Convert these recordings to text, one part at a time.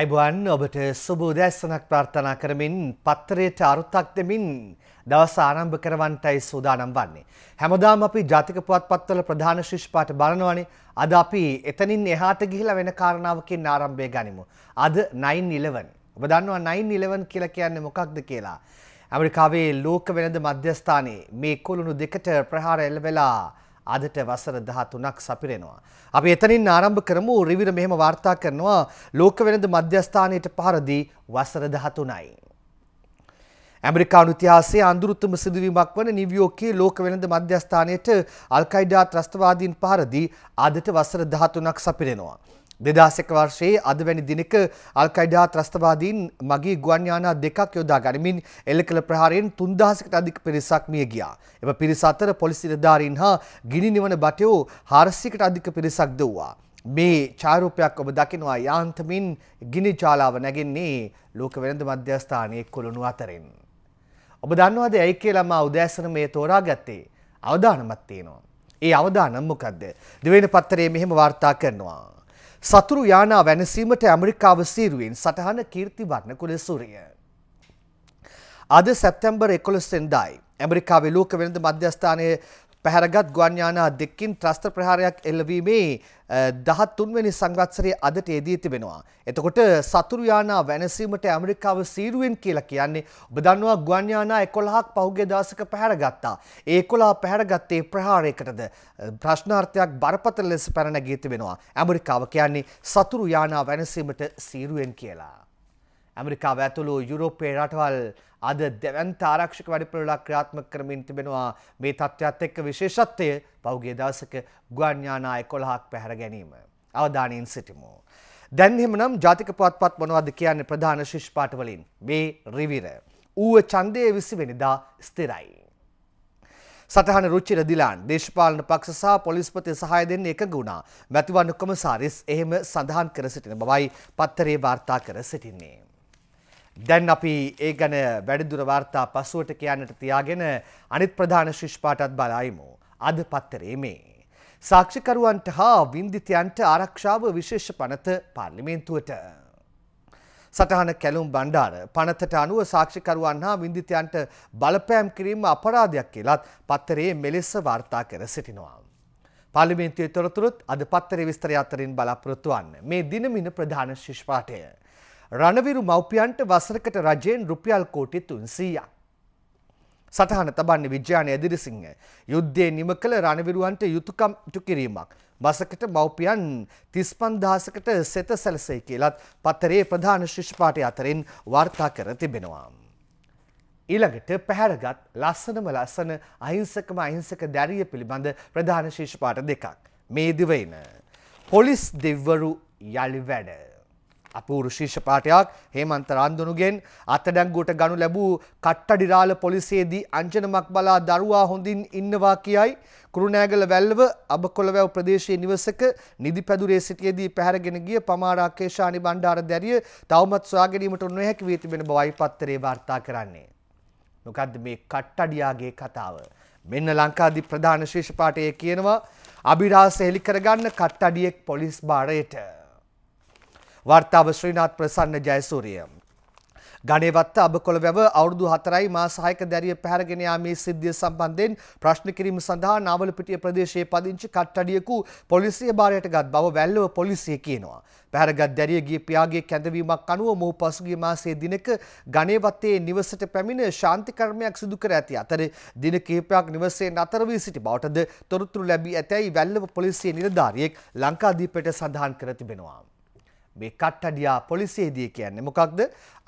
අයිබුවන් ඔබට සුබූ දැස්සනක් ප්‍රාර්ථනා කරමින් පත්තරයට අරුත්තක් දෙමින් දවස ආරම්භ කරවන්ටයි සූදානම් වන්නේ. හැමදාම අපි ජාතික පුවත්පත්වල ප්‍රධාන ශිෂ්පාට බලනවනේ අද අපි එතනින් එහාට ගිහිලා වෙන කාරණාවකින් ආරම්භය ගනිමු. අද 9/11. ඔබ දන්නවා 9/11 කියලා කියන්නේ මොකක්ද කියලා. ඇමරිකාවේ ලෝක වෙළඳ මධ්‍යස්ථානයේ මේ කුළුණු දෙකට ප්‍රහාර එල්ල වෙලා අදට වසර 13ක් සපිරෙනවා. අපි එතනින් ආරම්භ කරමු රිවිර මෙහෙම වාර්තා කරනවා ලෝක වෙළඳ මධ්‍යස්ථානයට පහර දී වසර 13යි. ඇමරිකානු ඉතිහාසයේ අඳුරුතම සිදුවීමක් වන නිව්යෝර්කයේ ලෝක වෙළඳ මධ්‍යස්ථානයට අල්කයිඩා ත්‍රස්තවාදීන් පහර දී අදට වසර 13ක් සපිරෙනවා. දෙදහසක වර්ෂයේ අද වැනි දිනක අල්කයිඩා ත්‍රස්තවාදීන් මගේ ගුවන් යානා දෙකක් යොදා ගනිමින් එල්ල කළ ප්‍රහාරයෙන් 3000කට අධික පිරිසක් මිය ගියා. එම පිරිස අතර පොලිසි නිලධාරීන් හා ගිනි නිවන බටයෝ 400කට අධික පිරිසක් දුවවා. මේ ඡායරූපයක් ඔබ දකිනවා යාන්තමින් ගිනි ජාලාව නැගෙන්නේ ලෝක වෙළඳ මධ්‍යස්ථානයේ කොළණු අතරින්. ඔබ දන්නවද ඇයි කියලා මා උදෑසන මේ තෝරා ගත්තේ? අවධානමත් තියෙනවා. ඒ අවධානම් මොකද්ද? දිවයින පත්තරයේ මෙහෙම වාර්තා කරනවා. සතුරු යානා වැනසීමට ඇමරිකාව සීරුවෙන් සටහන කීර්තිවර්ණ කුලසූරිය. අද සැප්තැම්බර් එකොළොස්සෙන්දායි ඇමරිකාවේ ලෝක වෙළඳ මධ්‍යස්ථානයේ පැහැරගත් ගුවන්යානා දෙක්කින් ත්‍රස්ත ප්‍රහාරයක් එල්ලවීමේ 13 වෙනි සංවත්සරයේ අදට එදී තිබෙනවා. එතකොට සතුරු යානා වෙනසීමට ඇමරිකාව සීරුවෙන් කියලා කියන්නේ ඔබ දන්නවා ගුවන් යානා 11ක් පහුගිය දවසක පැහැරගත්තා. ඒ 11 පැහැරගත්තේ ප්‍රහාරයකටද ප්‍රශ්නාර්ථයක් බරපතල ලෙස පැන නැගී තිබෙනවා. ඇමරිකාව කියන්නේ සතුරු යානා වෙනසීමට සීරුවෙන් කියලා. ඇමරිකාව ඇතුළු යුරෝපයේ රටවල් අද දැවන්ත ආරක්ෂක වැඩපිළිවෙලක් ක්‍රියාත්මක කරමින් තිබෙනවා මේ තත්ත්වයත් එක්ක විශේෂත්වය පෞගේ දවසක ගුවන් යානා 11ක් පැහැර ගැනීම අවධානයෙන් සිටිමු දැන් එහෙමනම් ජාතික පුවත්පත් මොනවද කියන්නේ ප්‍රධාන ශිෂ් පාඨ වලින් මේ රිවිර ඌව ඡන්දයේ 20 වෙනිදා ස්ථිරයි සටහන රුචිර දිලාන් දේශපාලන පක්ෂ සහ පොලිස්පති සහාය දෙන්න එකඟ වුණා. මැතිවරණ කොමසාරිස් එහෙම සඳහන් කර සිටින බවයි පත්තරේ වාර්තා කර සිටින්නේ. දැන් අපි ඒ ගැන වැඩිදුර වාර්තා පසුවට කියන්නට තියාගෙන අනිත් ප්‍රධාන ශිෂ්පාටත් බලයිමු. අද පත්තරේ මේ. සාක්ෂිකරුවන්ට හා වින්දිතයන්ට ආරක්ෂාව විශේෂ පනත පාර්ලිමේන්තුවට. සටහන කැලුම් බණ්ඩාර පනතට අනුව සාක්ෂිකරුවන් හා වින්දිතයන්ට බලපෑම් කිරීම අපරාධයක් කියලත් පත්තරේ මෙලෙස වාර්තා කර සිටිනවා. පාලිමේන්තුවේ තොරතුරුත් අද පත්තරේ විස්තරය අතරින් බලාපොරොත්තුවන්න මේ දිනමින ප්‍රධාන ශිෂ්පාටය. රණවිරු මව්පියන්ට වසරකට රජයෙන් රුපියල් කෝටි තුන්සීයක්. සටහන තබන්නේ විද්‍යාන ඇදිරිසිංහ. යුද්ධයේ නිම කළ රණවිරුවන්ට යුතුකම් ඉටු කිරීමක්. බසකට මව්පියන් තිස්පන් දහසකට සෙත සැලසයි කියලත් පත්තරේ ප්‍රධාන ශිෂ්පාටය අතරින් වාර්තා කර තිබෙනවා. ඊළඟට පැහැරගත් ලස්සනම ලස්සන අහිංසකම අහිංසක දැරිය පිළිබඳ ප්‍රධාන ශේෂපාට දෙකක්. මේ දිවයින. පොලිස් දෙව්වරු යළි වැඩ. අපූරු ශීර්ෂ පාඨයක් හේමන්ත රන්දුනුගෙන් අත්අඩංගුවට ගනු ලැබූ කට්ටඩිරාල පොලිසියේදී අංජනමක් බලා දරුවා හොඳින් ඉන්නවා කියයි කුරුණෑගල වැල්ලව අබකොළවැව් ප්‍රදේශයේ නිවසක නිදි පැදුරේ සිටියේදී පැහැරගෙන ගිය පමාරා කේශානි බණ්ඩාර දැරිය තවමත් සොයා ගැනීමට නොහැකි වී තිබෙන බවයි පත්තරේ වාර්තා කරන්නේ. මොකද්ද මේ කට්ටඩියාගේ කතාව? මෙන්න ලංකාදී ප්‍රධාන ශීර්ෂ පාඨයේ කියනවා අභිරහස හෙලි කරගන්න කට්ටඩියෙක් පොලිස් භාරයට වාර්තාව ශ්‍රීනාත් ප්‍රසන්න ජයසූරිය. ගණේවත්ත අබකොළවැව අවුරුදු 4යි මාස 6ක දැරිය පැහැරගෙන යාමේ සිද්ධිය සම්බන්ධයෙන් ප්‍රශ්න කිරීම සඳහා නාවලපිටිය ප්‍රදේශයේ පදිංචි කට්ටඩියකු පොලිසිය භාරයටගත් බව වැල්ලව පොලිසිය කියනවා. පැහැරගත් දැරිය ගිය පියාගේ කැඳවීමක් අනුව මොහු පසුගිය මාසයේ දිනක ගණේවත්තේ නිවසට පැමිණ ශාන්ති කර්මයක් සිදු කර ඇති අතර දින කිහිපයක් නිවසේ නතර වී සිටි බවටද තොරතුරු ලැබී ඇතැයි වැල්ලව පොලිසිය නිලධාරියෙක් ලංකාදීපයට සඳහන් කර තිබෙනවා. මේ කට්ටඩියා පොලිසියේදී කියන්නේ මොකක්ද?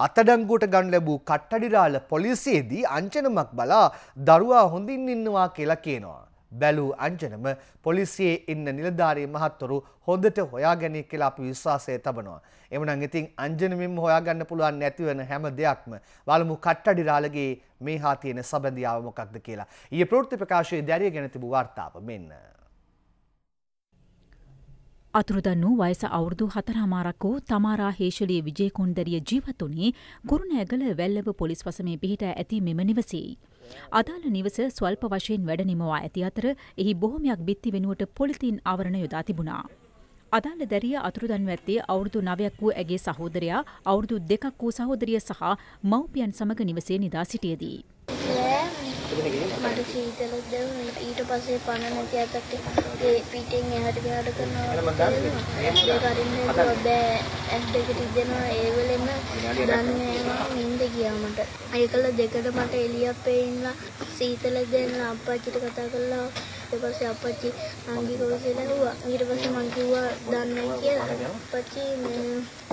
අතඩංගුවට ගන්න ලැබූ කට්ටඩිරාල පොලිසියේදී අංජනමක් බලා දරුවා හොඳින් ඉන්නවා කියලා කියනවා. බැලූ අංජනම පොලිසියේ ඉන්න නිලධාරී මහත්වරු හොඳට හොයාගැනී කියලා අපි විශ්වාසය තබනවා. එමනම් ඉතින් අංජනමින්ම හොයාගන්න පුළුවන් නැතිවන හැම දෙයක්ම වලමු කට්ටඩිරාලගේ මේ හා තියෙන සබඳියාව මොකක්ද කියලා. ඊයේ ප්‍රවෘත්ති ප්‍රකාශයේ දැරිය ගැන තිබූ වාර්තාව මෙන්න. අතුරුදන් වූ වයස අවුරුදු හතරහමාරක් වූ තමාරා හේෂලී විජයකොන්දරිය ජීවතුනේ ගුරුණෑගල වැල්ලව පොලිස් වසමේ පිහිට ඇති මෙම නිවසෙයි. අදාළ නිවස ස්වල්ප වශයෙන් වැඩ නිමවා ඇති අතර එහි බොහොමයක් බිත්ති වෙනුවට පොලිතින් ආවරණ යොදා තිබුණා. අදාළ දැරිය අතුරුදන් වැත්තේ අවුරුදු නවයක් වූ ඇගේ සහෝදරයා අවුරුදු දෙකක් වූ සහෝදරිය සහ මව්පියන් සමග නිවසේ නිදා සිටියදී. මට සීතලක් දැනුණා. ඊට පස්සේ පණ නැති අතට ඒ පිටින් එහාට මෙහාට කරනවා. ඒක අරින්න බෑ. ඇස් දෙක තිදෙනවා. ඒ වෙලෙම දන්නේ නින්ද ගියා මට. ඒකල දෙකට මට එළියක් පෙන්නලා සීතල දැනලා අප්පච්චිට කතා කළා. ඊට පස්සේ අපච්චි නංගි කෝසෙල ඇහුවා. ඊට පස්සේ මං කිව්වා දන්නේ කියලා. අපච්චි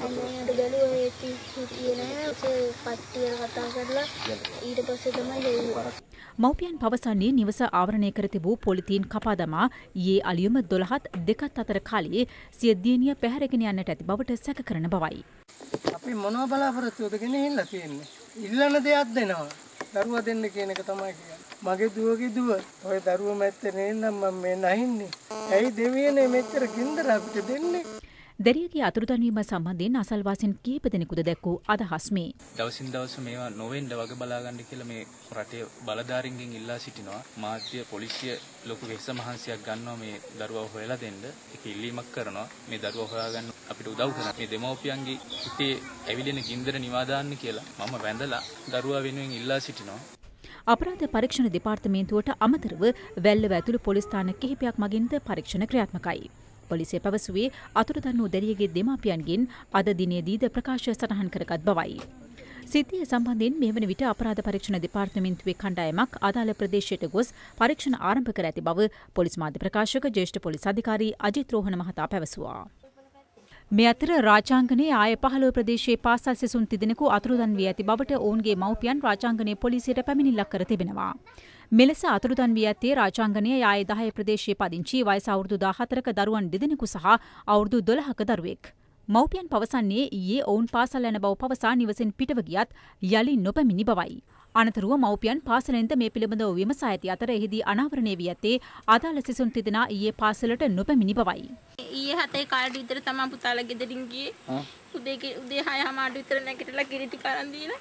අම්මියට ගැලුවා ඒක හිතියේ නෑ. ඒක පට්ටිය කතා කරලා ඊට පස්සේ තමයි ගෙව්වා. මව්පියන් පවසන්නේ නිවස ආවරණය කර තිබූ පොලිතීන් කපා දමා ඊයේ අලියුම 12ත් දෙකත් අතර කාලයේ සිය දියණිය පැහැරගෙන යන්නට ඇති බවට සැක කරන බවයි. අපි මොනවා බලාපොරොත්තුවද ගෙනහිල්ලා තියෙන්නේ? ඉල්ලන දෙයක් දෙනවා. දරුවා දෙන්න කියන එක තමයි කියන්නේ. මගේ දුවගේ දුව ඔය දරුව මැත්තේ නේනම් මම මේ නැහින්නේ. ඇයි දෙවියනේ මෙච්චර ගින්දර අපිට දෙන්නේ? දැරියගේ අතුරුදන්වීම සම්බන්ධයෙන් අසල්වාසීන් කීප දෙනෙකුද දැක්වූ අදහස් මේ. දවසින් දවස මේවා නොවෙන්න වග බලාගන්න කියලා මේ රටේ බලධාරීන්ගෙන් ඉල්ලා සිටිනවා. මාධ්‍ය පොලිසිය ලොකු වෙස්ස මහන්සියක් ගන්නවා මේ දරුවා හොයලා දෙන්න. ඒක ඉල්ලීමක් කරනවා. මේ දරුවා හොයාගන්න අපිට උදව් කරනවා. මේ දෙමව්පියන්ගේ හිතේ ඇවිලෙන ගින්දර නිවා දාන්න කියලා මම වැඳලා දරුවා වෙනුවෙන් ඉල්ලා සිටිනවා. අපරාධ පරීක්ෂණ දෙපාර්තමේන්තුවට අමතරව වැල්ලව ඇතුළු පොලිස් ස්ථාන කිහිපයක් මගින්ද පරීක්ෂණ ක්‍රියාත්මකයි. පොලිසිය පැවසුවේ අතුරුදන් වූ දැරියගේ දෙමාපියන්ගෙන් අද දිනේදීද ප්‍රකාශය සටහන් කරගත් බවයි. සිද්ධිය සම්බන්ධයෙන් මේ වන විට අපරාධ පරීක්ෂණ දෙපාර්තමේන්තුවේ කණ්ඩායමක් අදාළ ප්‍රදේශයට ගොස් පරීක්ෂණ ආරම්භ කර ඇති බව පොලිස් මාධ්‍ය ප්‍රකාශක ජ්‍යෙෂ්ඨ පොලිස් අධිකාරී අජිත් රෝහණ මහතා පැවසුවා. මේ අතර රාජාංගනයේ ආය පහළොව ප්‍රදේශයේ පාසල් සිසුන් තිදෙනෙකු අතුරුදන් වී ඇති බවට ඔවුන්ගේ මව්පියන් රාජාංගනයේ පොලිසියට පැමිණිල්ලක් කර තිබෙනවා. මෙලෙස අතුරුදන් වී ඇත්තේ රාජාංගනයේ ආය 10 ප්‍රදේශයේ පදිංචි වයස අවුරුදු 14ක දරුවන් දෙදෙනෙකු සහ අවුරුදු 12ක දරුවෙක්. මව්පියන් පවසන්නේ ඊයේ ඔවුන් පාසල් යන බව පවසා නිවසෙන් පිටව ගියත් යලි නොපැමිණි බවයි. අනතුරුව මව්පියන් පාසලෙන්ද මේ පිළිබඳව විමසා ඇති අතර එහිදී අනාවරණය වී ඇත්තේ අදාළ සිසුන් තිදෙනා ඊයේ පාසලට නොපැමිණි බවයි. ඊයේ හතේ කාලට විතර තමා පුතාලා ගෙදරින් ගියේ. උදේ උදේ 6 හමාරට විතර නැගිටලා කිරි ටික අරන් දීලා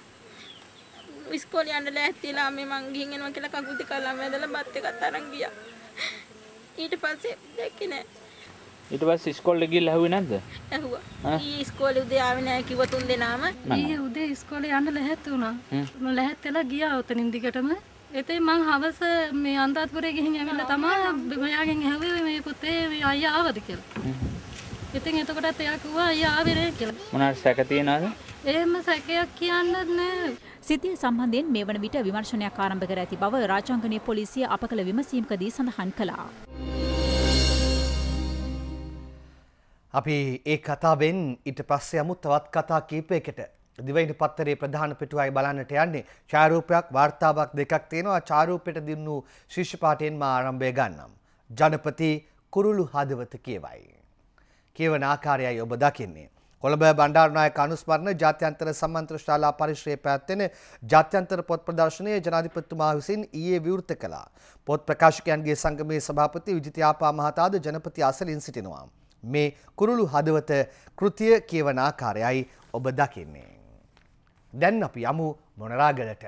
ඉස්කෝලේ යන්න ලෑස්තිලා මේ මං ගිහින් එනවා කියලා කකුල් ටික අරන් වැදලා බත් එකත් අරන් ගියා. ඊට පස්සේ දැක්කේ නෑ. ඊට පස්සේ ඉස්කෝලේ ගිහිල්ලා ඇහුවේ නැද්ද? ඇහුවා. ඊ ඉස්කෝලේ උදේ ආවේ නැහැ කිව්ව තුන් දෙනාම. ඊයේ උදේ ඉස්කෝලේ යන්න ලැහැත් වුණා. මම ලැහැත් වෙලා ගියා උතනින් දිගටම. එතේ මං හවස මේ අන්දාත්පුරේ ගිහින් ඇවිල්ලා තමයි ගොයාගෙන් ඇහුවේ මේ පුතේ මේ අයියා ආවද කියලා. ඉතින් එතකොටත් එයා කිව්වා අයියා ආවේ නැහැ කියලා. මොනාට සැක තියනවද? එහෙම සැකයක් කියන්නත් නෑ. සිතිය සම්බන්ධයෙන් මේ වන විට විමර්ශනයක් ආරම්භ කර ඇති බව රාජාංගනය පොලිසිය අප කළ විමසීමකදී සඳහන් කළා. අපි ඒ කතාවෙන් ඊට පස්සේ යමු තවත් කතා කීපයකට. දිවයින පත්තරේ ප්‍රධාන පිටුවයි බලන්නට යන්නේ ඡායරූපයක් වාර්තාවක් දෙකක් තියෙනවා ඡායරූපයට දිනු ශිෂ්‍ය පාඨයෙන්ම ආරම්භය ගන්නම්. ජනපති කුරුළු හදවත කියවයි. කියවන ආකාරයයි ඔබ දකින්නේ. කොළඹ බණ්ඩාරනායක අනුස්මරණ ජාත්‍යන්තර සම්මන්ත්‍ර ශාලා පරිශ්‍රයේ පැවැත්වෙන ජාත්‍යන්තර පොත් ප්‍රදර්ශනය ජනාධිපතිතුමා විසින් ඊයේ විවෘත කළා. පොත් ප්‍රකාශකයන්ගේ සංගමේ සභාපති විජිත යාපා මහතාද ජනපති අසලින් සිටිනවා. මේ කුරුළු හදවත කෘතිය කියවන ආකාරයයි ඔබ දකින්නේ. දැන් අපි යමු මොනරාගලට.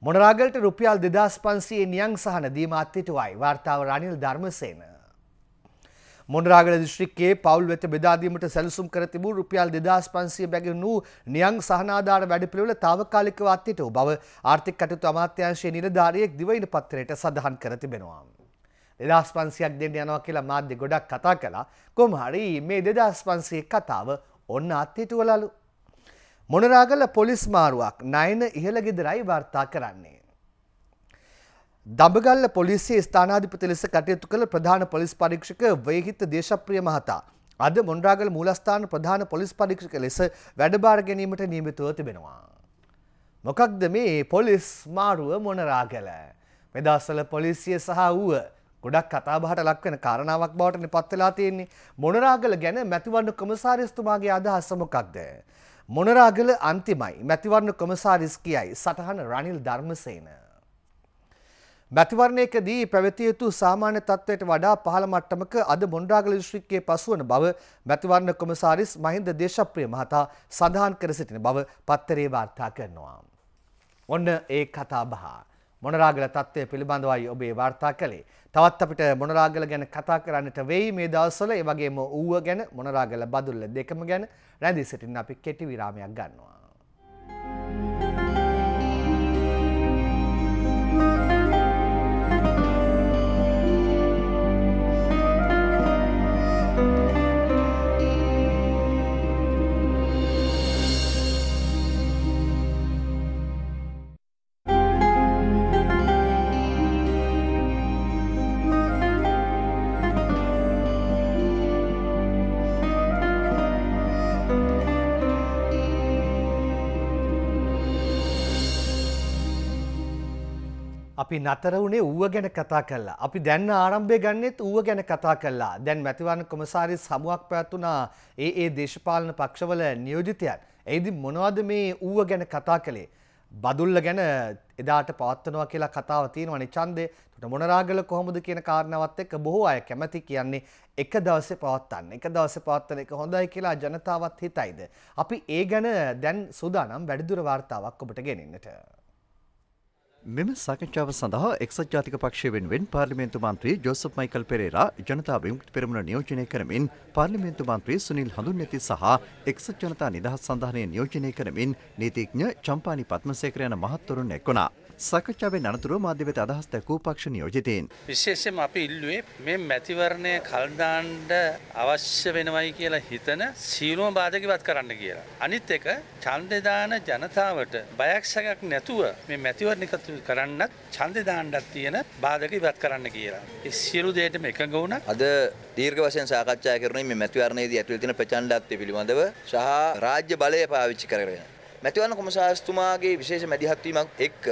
මොනරාගලට රුපියල් දෙදස් පන්සේ නියං සහන දීම අත්තිටුවයි වාර්තාව රනිල් ධර්මසේන. මොනරාගල දිශ්‍රික්කේ පවල් වෙත බෙදාදීමට සැලසුම් කර තිබූ රුපියල් දෙදස් පන්සිය බැගෙනු නියං සහනාධාර වැඩපිළිවෙල තාවකාලිකව අත්තිට බව ආර්ථික කටයුතු අමාත්‍යංශයේ නිලධාරියෙක් දිවයින පත්‍රයට සඳහන් කර තිබෙනවා. දෙදස් පන්සියක් දෙන්න යනවා කියලා මාධ්‍ය ගොඩක් කතා කළා කොම හරි මේ දෙදස් පන්සේ කතාව ඔන්න අත්හිතුවලලු. මොනරාගල පොලිස් මාරුවක් නයන ඉහළ ගෙදරයි වාර්තා කරන්නේ. දබගල්ල පොලිසිය ස්ථානාධිපති ලෙස කටයුතු කළ ප්‍රධාන පොලිස් පරීක්ෂක වයහිත දේශප්‍රිය මහතා. අද මොන්ඩාගල මූලස්ථාන ප්‍රධාන පොලිස් පරීක්ෂක ලෙස වැඩබාර ගැනීමට නියමිතව තිබෙනවා. මොකක්ද මේ පොලිස් මාරුව මොනරාගල. මෙදස්සල පොලිසිය සහ වුව ගොඩක් කතාබහට ලක්වෙන කාරණාවක් බවට පත් වෙලා තියෙන්නේ මොනරාගල ගැන මැතිවරණ කොමසාරිස්තුමාගේ අදහස මොකක්ද? මොනරාගල අන්තිමයි මැතිවරණ කොමසාරිස් කියයි සටහන රනිල් ධර්මසේන. මැතිවරණයකදී පැවතිය යුතු සාමාන්‍ය තත්ත්වයට වඩා පහළ මට්ටමක අද මොණරාගල දිස්ත්‍රික්කයේ පසුවන බව මැතිවරණ කොමසාරිස් මහින්ද දේශප්‍රිය මහතා සඳහන් කර සිටින බව පත්තරේ වාර්තා කරනවා. ඔන්න ඒ කතාබහ. මොනරාගල තත්ත්වය පිළිබඳවයි ඔබේ වාර්තා කළේ. තවත් අපිට මොනරාගල ගැන කතා කරන්නට වෙයි මේ දවස්වල ඒ වගේම ඌව ගැන මොනරාගල බදුල්ල දෙකම ගැන රැඳී සිටින්න අපි කෙටි විරාමයක් ගන්නවා. අපි නතර වුණේ ඌව ගැන කතා කළා. අපි දැන් ආරම්භය ගන්නෙත් ඌව ගැන කතා කළා. දැන් මැතිවරණ කොමසාරි සමුවක් පැවැත්වුණා ඒ ඒ දේශපාලන පක්ෂවල නියෝජිතයන්. එයිදි මොනවද මේ ඌව ගැන කතා කළේ? බදුල්ල ගැන එදාට පවත්වනවා කියලා කතාව තියෙනවනේ ඡන්දේ. එතකොට මොනරාගල කොහොමද කියන කාරණාවත් එක්ක බොහෝ අය කැමති කියන්නේ එක දවසේ පවත්වන්න. එක දවසේ පවත්වන එක හොඳයි කියලා ජනතාවත් හිතයිද? අපි ඒ ගැන දැන් සූදානම් වැඩිදුර වார்த்தාවක් ඔබට ගෙනෙන්නට. මෙම සාකච්ඡාව සඳහා එක්සත් ජාතික පක්ෂය වෙනුවෙන් පාර්ලිමේන්තු මන්ත්‍රී ජෝසප් මයිකල් පෙරේරා ජනතා විමුක්ති පෙරමුණ නියෝජනය කරමින් පාර්ලිමේන්තු මන්ත්‍රී සුනිල් හඳුන්නැති සහ එක්සත් ජනතා නිදහස් සන්ධානය නියෝජනය කරමින් නීතිඥ චම්පානි පත්මසේකර යන මහත්වරුන් එක් වුණා. සකච්ඡාවෙන් අනතුරුව මාධ්‍යවත අදහස් දැකූ පක්ෂ නියෝජිතයන්. විශේෂයෙන් අපි ඉල්ලුවේ මේ මැතිවරණය කල්දාන්ඩ අවශ්‍ය වෙනවයි කියලා හිතන සීලුවම බාධකවත් කරන්න කියලා. අනිත් එක චන්දදාන ජනතාවට බයක්ෂකක් නැතුව මේ මැතිවරණකතු කරන්නත් චන්දදාණ්ඩක් තියෙන බාධක ඉවත් කරන්න කියලා. සියලු දේටම එකඟ වුණ අද දීර්ඝ වශයෙන් සාකච්ඡා කරන මේ මැතිවරණයේදී ඇතුළේ තියෙන ප්‍රචණ්ඩත්වය පිළිබඳව සහ රාජ්‍ය බලය පාවිච්චි කරගෙන මැතිවරණ කොමසාස්තුමාගේ විශේෂ මැදිහත්වීමක් එක්ක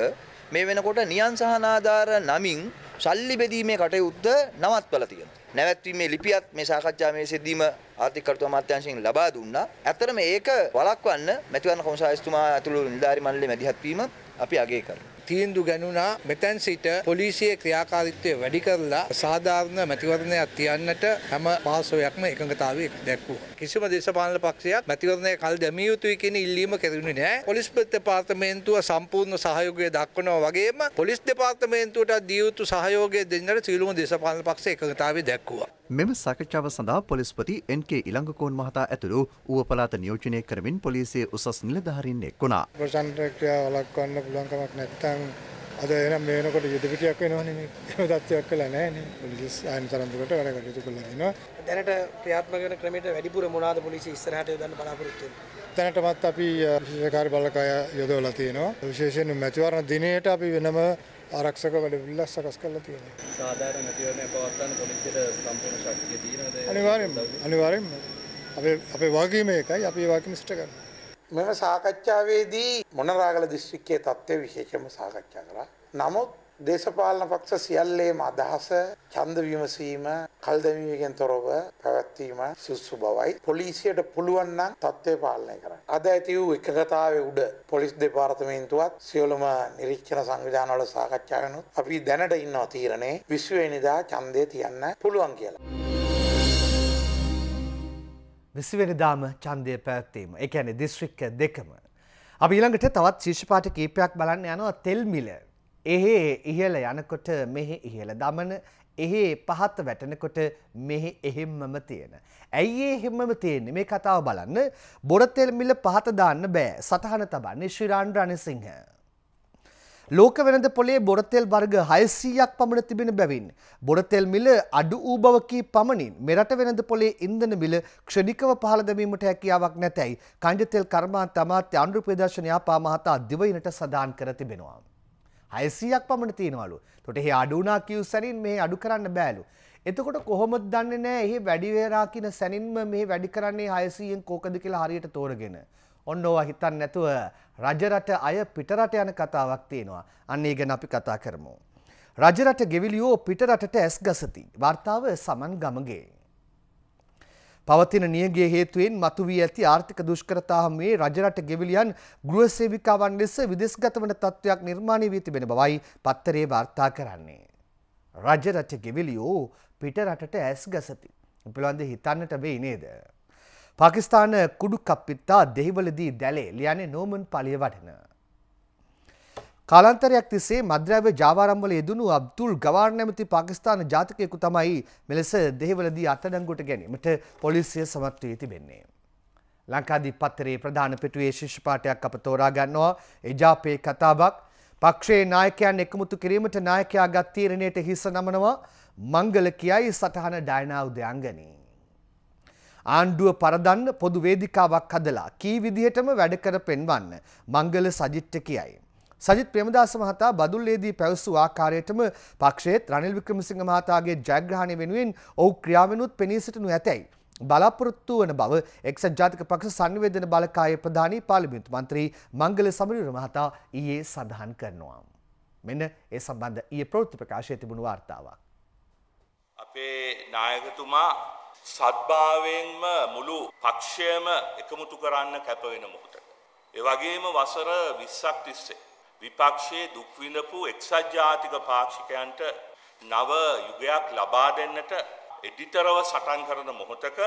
මේ වෙනකොට නියන් සහනාධාර නමින් සල්ලි බෙදීමේ කටයුත්ත නවත්වලා තියෙනවා. නැවැත්වීමේ ලිපියත් මේ සාකච්ඡා මේ සිද්ධීම ආර්ථික කර්තෘ අමාත්‍යාංශයෙන් ලබා දුන්නා. ඇත්තටම මේක වළක්වන්න මැතිවරණ කොමසාරිස්තුමා ඇතුළු නිලධාරි මණ්ඩලයේ මැදිහත් වීම අපි අගය කරනවා. තීන්දු ගැනුණා මෙතැන් සිට පොලිසිය ක්‍රියාකාරිත්වය වැඩි කරලා සාධාරණ මැතිවරණයක් තියන්නට හැම පාසොයක්ම එකඟතාවය දැක්වුවා. කිසිම දේශපාලන පක්ෂයක් මැතිවරණය කල් දැමිය යුතුයි කියන ඉල්ලීම කෙරුණේ නැහැ. පොලිස් දෙපාර්තමේන්තුව සම්පූර්ණ සහයෝගය දක්වනවා වගේම පොලිස් දෙපාර්තමේන්තුවට දිය යුතු සහයෝගය දෙන්නට සියලුම දේශපාලන පක්ෂ එකඟතාවය දැක්වුවා. මෙම සාකච්ඡාව සඳහා පොලිස්පති එන්කේ ඉලංගකෝන් මහතා ඇතුළු ඌව පළාත නියෝජනය කරමින් පොලිසිය උසස් නිලධාරීන් එක් වුණා. ප්‍රචණ්ඩ ක්‍රියා වළක්වන්න පුළුවන්කමක් නැත්නම් නැත්නම් අද එනම් මේ වෙනකොට යුද පිටියක් වෙනවනේ මේ. එහෙම தත්ත්වයක් කළා නැහැනේ. පොලිස් ආයන තරම් දුරට වැඩ කටයුතු කළා වෙනවා. දැනට ක්‍රියාත්මක වෙන ක්‍රමයට වැඩිපුර මොනවාද පොලිසිය ඉස්සරහට යොදන්න බලාපොරොත්තු වෙන්නේ? දැනටමත් අපි විශේෂකාරී බලකාය යොදවලා තියෙනවා. විශේෂයෙන් මැතිවරණ දිනේට අපි වෙනම ආරක්ෂක වැඩපිළිවෙල සකස් කරලා තියෙනවා. සාධාරණ මැතිවරණය පවත්වන්න පොලිසියට සම්පූර්ණ ශක්තිය තියෙනවද? අනිවාර්යෙන්ම. අනිවාර්යෙන්ම. අපේ අපේ වගකීම එකයි අපි ඒ වගකීම ඉෂ්ට කරනවා. මෙම සාකච්ඡාවේදී මොනරාගල දිස්ත්‍රික්කයේ තත්ත්වය විශේෂම සාකච්ඡා කරා. නමුත් දේශපාලන පක්ෂ සියල්ලේම අදහස ඡන්ද විමසීම, කල් දැමීමකින් තොරව පැවැත්වීම සුසු බවයි. පොලිසියට පුළුවන් නම් තත්ත්වය පාලනය කරන්න. අද ඇති වූ එකගතාවේ උඩ පොලිස් දෙපාර්තමේන්තුවත් සියලුම නිරීක්ෂණ සංවිධාන වල සාකච්ඡා වෙනුත් අපි දැනට ඉන්නවා තීරණේ 20 වෙනිදා ඡන්දය තියන්න පුළුවන් කියලා. විසිවෙනිදාම චන්දය පැවැත්වීම එකැනෙ දිස්ශ්‍රික්ක දෙකම. අප ඊළඟට තවත් ශිෂ්පාට කීපයක් බලන්න යනවා තෙල්මිල. එහෙ ඉහල යනකොට මෙහෙ ඉහල දමන එහෙ පහත්ත වැටනකොට මෙහෙ එහෙම්මම තියෙන. ඇයි එහෙම්මම තියෙන්නේ මේ කතාව බලන්න බොරතෙල්මිල පහත දාන්න බෑ සටහන තබන්නේ ශ්‍රීරාන්ඩ රණසිංහ. ලෝක වෙළඳ පොලේ බොරතෙල් වර්ග 600ක් පමණ තිබෙන බැවින් බොරතෙල් මිල අඩු වූ බව කී පමණින් මෙරට වෙළඳ පොලේ ඉන්ධන මිල ක්ෂණිකව පහළ දැමීමට හැකියාවක් නැතැයි කංජතෙල් කර්මාන්ත අමාත්‍ය අනුරූප ප්‍රදර්ශන යාපා මහතා දිවයිනට සදාන් කර තිබෙනවා. හයසීයක් පමණ තියෙනවලු. තොට එහි අඩුනා කිව් සැනින් මේ අඩු කරන්න බෑලු. එතකොට කොහොමද දන්නේ නෑ එහි වැඩිවේරා කියන සැනින්ම මේ වැඩි කරන්නේ හයසීයෙන් කෝකද කියලා හරියට තෝරගෙන. ඔන්න ඕවා හිතන්නේ නැතුව රජරට අය පිටරට යන කතාවක් තියෙනවා. අන්න ඒ ගැන අපි කතා කරමු. රජරට ගෙවිලියෝ පිටරටට ඇස් ගසති. වර්තාව සමන් ගමගේ. පවතින නියගේ හේතුවෙන් මතුවී ඇති ආර්ථික දුෂ්කරතා හමුවේ රජරට ගෙවිලියන් ගෘහසේවිකාවන් ලෙස විදේශගත වන තත්ත්වයක් නිර්මාණය වී තිබෙන බවයි පත්තරේ වාර්තා කරන්නේ. රජරට ගෙවිලියෝ පිටරටට ඇස් ගසති. පිළිබඳ හිතන්නට වෙයි නේද? පාකිස්ාන කුඩු කප්පිත්තා දෙහිවලදී දැලේ ලියන්නේ නෝමන් පලිය වටන. කාලන්තරයක් තිසේ මද්‍රව ජාවාරම්වල යෙදනු අබ්තුල් ගවාර් නැමති පාකිස්ාන ජාතිකයකු තමයි මෙලෙස දෙහිවලදී අත්තඩංගොට ගැනීමට පොලිසිය සමත්වී තිබෙන්නේ. ලංකාදී පත්තරේ ප්‍රධාන පිටුවේ ශිෂ්පාටයක් අප තෝරා ගන්නවා එජාපේ කතාවක් පක්ෂයේ නායකයන් එකමුතු කිරීමට නායකයා ගත්තීරණයට හිස නමනවා මංගල කියයි සටහන ඩයිනාව් දෙයංගනී. ආණ්ඩුව පරදන්න පොදු වේදිකාවක් හදලා කී විදිහටම වැඩ කර පෙන්වන්න මංගල සජිට්ට කියයි. සජිත් ප්‍රේමදාස මහතා බදුල්ලේදී පැවසු ආකාරයටම පක්ෂයේත් රනිල් වික්‍රමසිංහ මහතාගේ ජයග්‍රහණය වෙනුවෙන් ඔහු ක්‍රියාවෙනුත් පෙනී සිටිනු ඇතැයි. බලාපොරොත්තු වන බව එක්සත් ජාතික පක්ෂ සංවේදන බලකායේ ප්‍රධානී පාර්ලිමේන්තු මන්ත්‍රී මංගල සමරිර මහතා ඊයේ සඳහන් කරනවා. මෙන්න ඒ සම්බන්ධ ඊයේ ප්‍රවෘත්ති ප්‍රකාශයේ තිබුණු වාර්තාවක්. අපේ නායකතුමා සත්භාවයෙන්ම මුළු පක්ෂයම එකමුතු කරන්න කැප වෙන මොහොතට. ඒ වගේම වසර 20ක් තිස්සේ විපක්ෂයේ දුක් විඳපු එක්සත් ජාතික පාක්ෂිකයන්ට නව යුගයක් ලබා දෙන්නට එඩිතරව සටන් කරන මොහොතක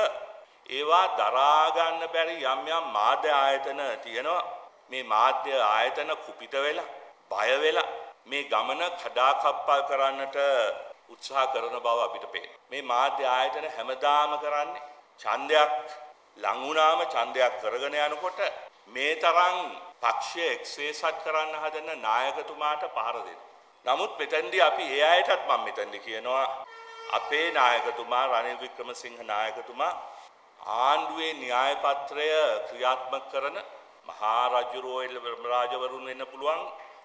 ඒවා දරා ගන්න බැරි යම් යම් මාධ්‍ය ආයතන තියෙනවා. මේ මාධ්‍ය ආයතන කුපිත වෙලා බය වෙලා මේ ගමන කඩාකප්පල් කරන්නට උත්සාහ කරන බව අපිට පේනවා. මේ මාධ්‍ය ආයතන හැමදාම කරන්නේ ඡන්දයක් ලඟුණාම ඡන්දයක් කරගෙන යනකොට මේ තරම් පක්ෂය එක්සේසත් කරන්න හදන නායකතුමාට පහර දෙන්න. නමුත් මෙතෙන්දී අපි ඒ අයටත් මම මෙතෙන්දී කියනවා අපේ නායකතුමා රනිල් වික්‍රමසිංහ නායකතුමා ආණ්ඩුවේ න්‍යාය පත්‍රය ක්‍රියාත්මක කරන මහා රජුරෝ රාජවරුන් වෙන්න පුළුවන්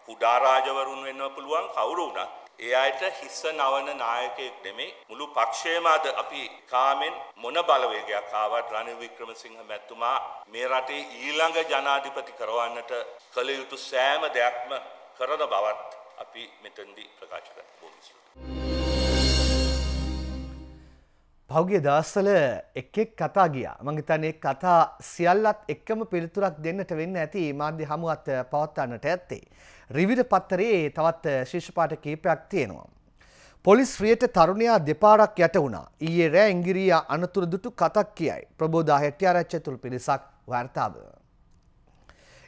කුඩා රාජවරුන් වෙන්න පුළුවන් කවුරු වුණත් ඒ අයට හිස්ස නවන නායකයෙක් නෙමෙයි මුළු පක්ෂයම අද අපි කාමෙන් මොන බලවේගයක් ආවත් රනිල් වික්‍රමසිංහ මැතිතුමා මේ රටේ ඊළඟ ජනාධිපති කරවන්නට කළ යුතු සෑම දෙයක්ම කරන බවත් අපි මෙතෙන්දී ප්‍රකාශ කරමු. බොහොම පෞගේ දවස්සල එක් එක් කතා ගියා. මං හිතන්නේ කතා සියල්ලත් එකම පිළිතුරක් දෙන්නට වෙන්න ඇති මාධ්‍ය හමුවත් පවත්වන්නට ඇත්තේ. රිවිඩ පත්තරයේ තවත් ශිෂ්පාට කීපයක් තියෙනවා. පොලිස් රියට තරුණයා දෙපාරක් යට වුණා ඊයේ රෑ ඉංගිරියා අනතුරදුටු කතක් කියයි ප්‍රබෝධා හෙට්ටිආරච්චතුල් පිරිසක් වර්තාව.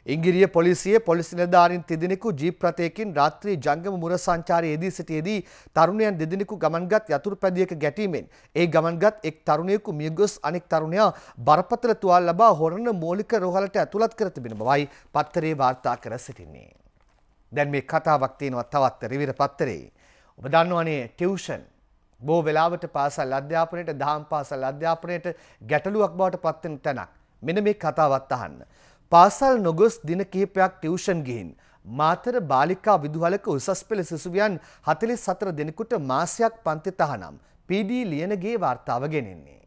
ඉංගිරිය පොලිසිය පොලිසි නිලධාරීන් තිදෙනෙකු ජීප් රථයකින් රාත්‍රී ජංගම මුර සංචාරයේ යෙදී සිටියේදී තරුණයන් දෙදෙනෙකු ගමන්ගත් යතුරු පැදියක ගැටීමෙන් ඒ ගමන්ගත් එක් තරුණයෙකු මියගොස් අනෙක් තරුණයා බරපතල තුවාල ලබා හොරණ මූලික රෝහලට ඇතුළත් කර තිබෙන බවයි පත්තරේ වාර්තා කර සිටින්නේ. දැන් මේ කතාවක් තියෙනවා තවත් රිවිර පත්තරේ. ඔබ දන්නවනේ ටියුෂන් බෝ වෙලාවට පාසල් අධ්‍යාපනයට දහම් පාසල් අධ්‍යාපනයට ගැටලුවක් බවට පත්වෙන තැනක්. මෙන්න මේ කතාවත් අහන්න. පාසල් නොගොස් දින කිහිපයක් ටියුෂන් ගිහින් මාතර බාලිකා විදුහලක උසස් පෙළ සිසුවියන් 44 දෙනෙකුට මාසයක් පන්ති තහනම් PD ලියනගේ වාර්තාව ගෙනෙන්නේ.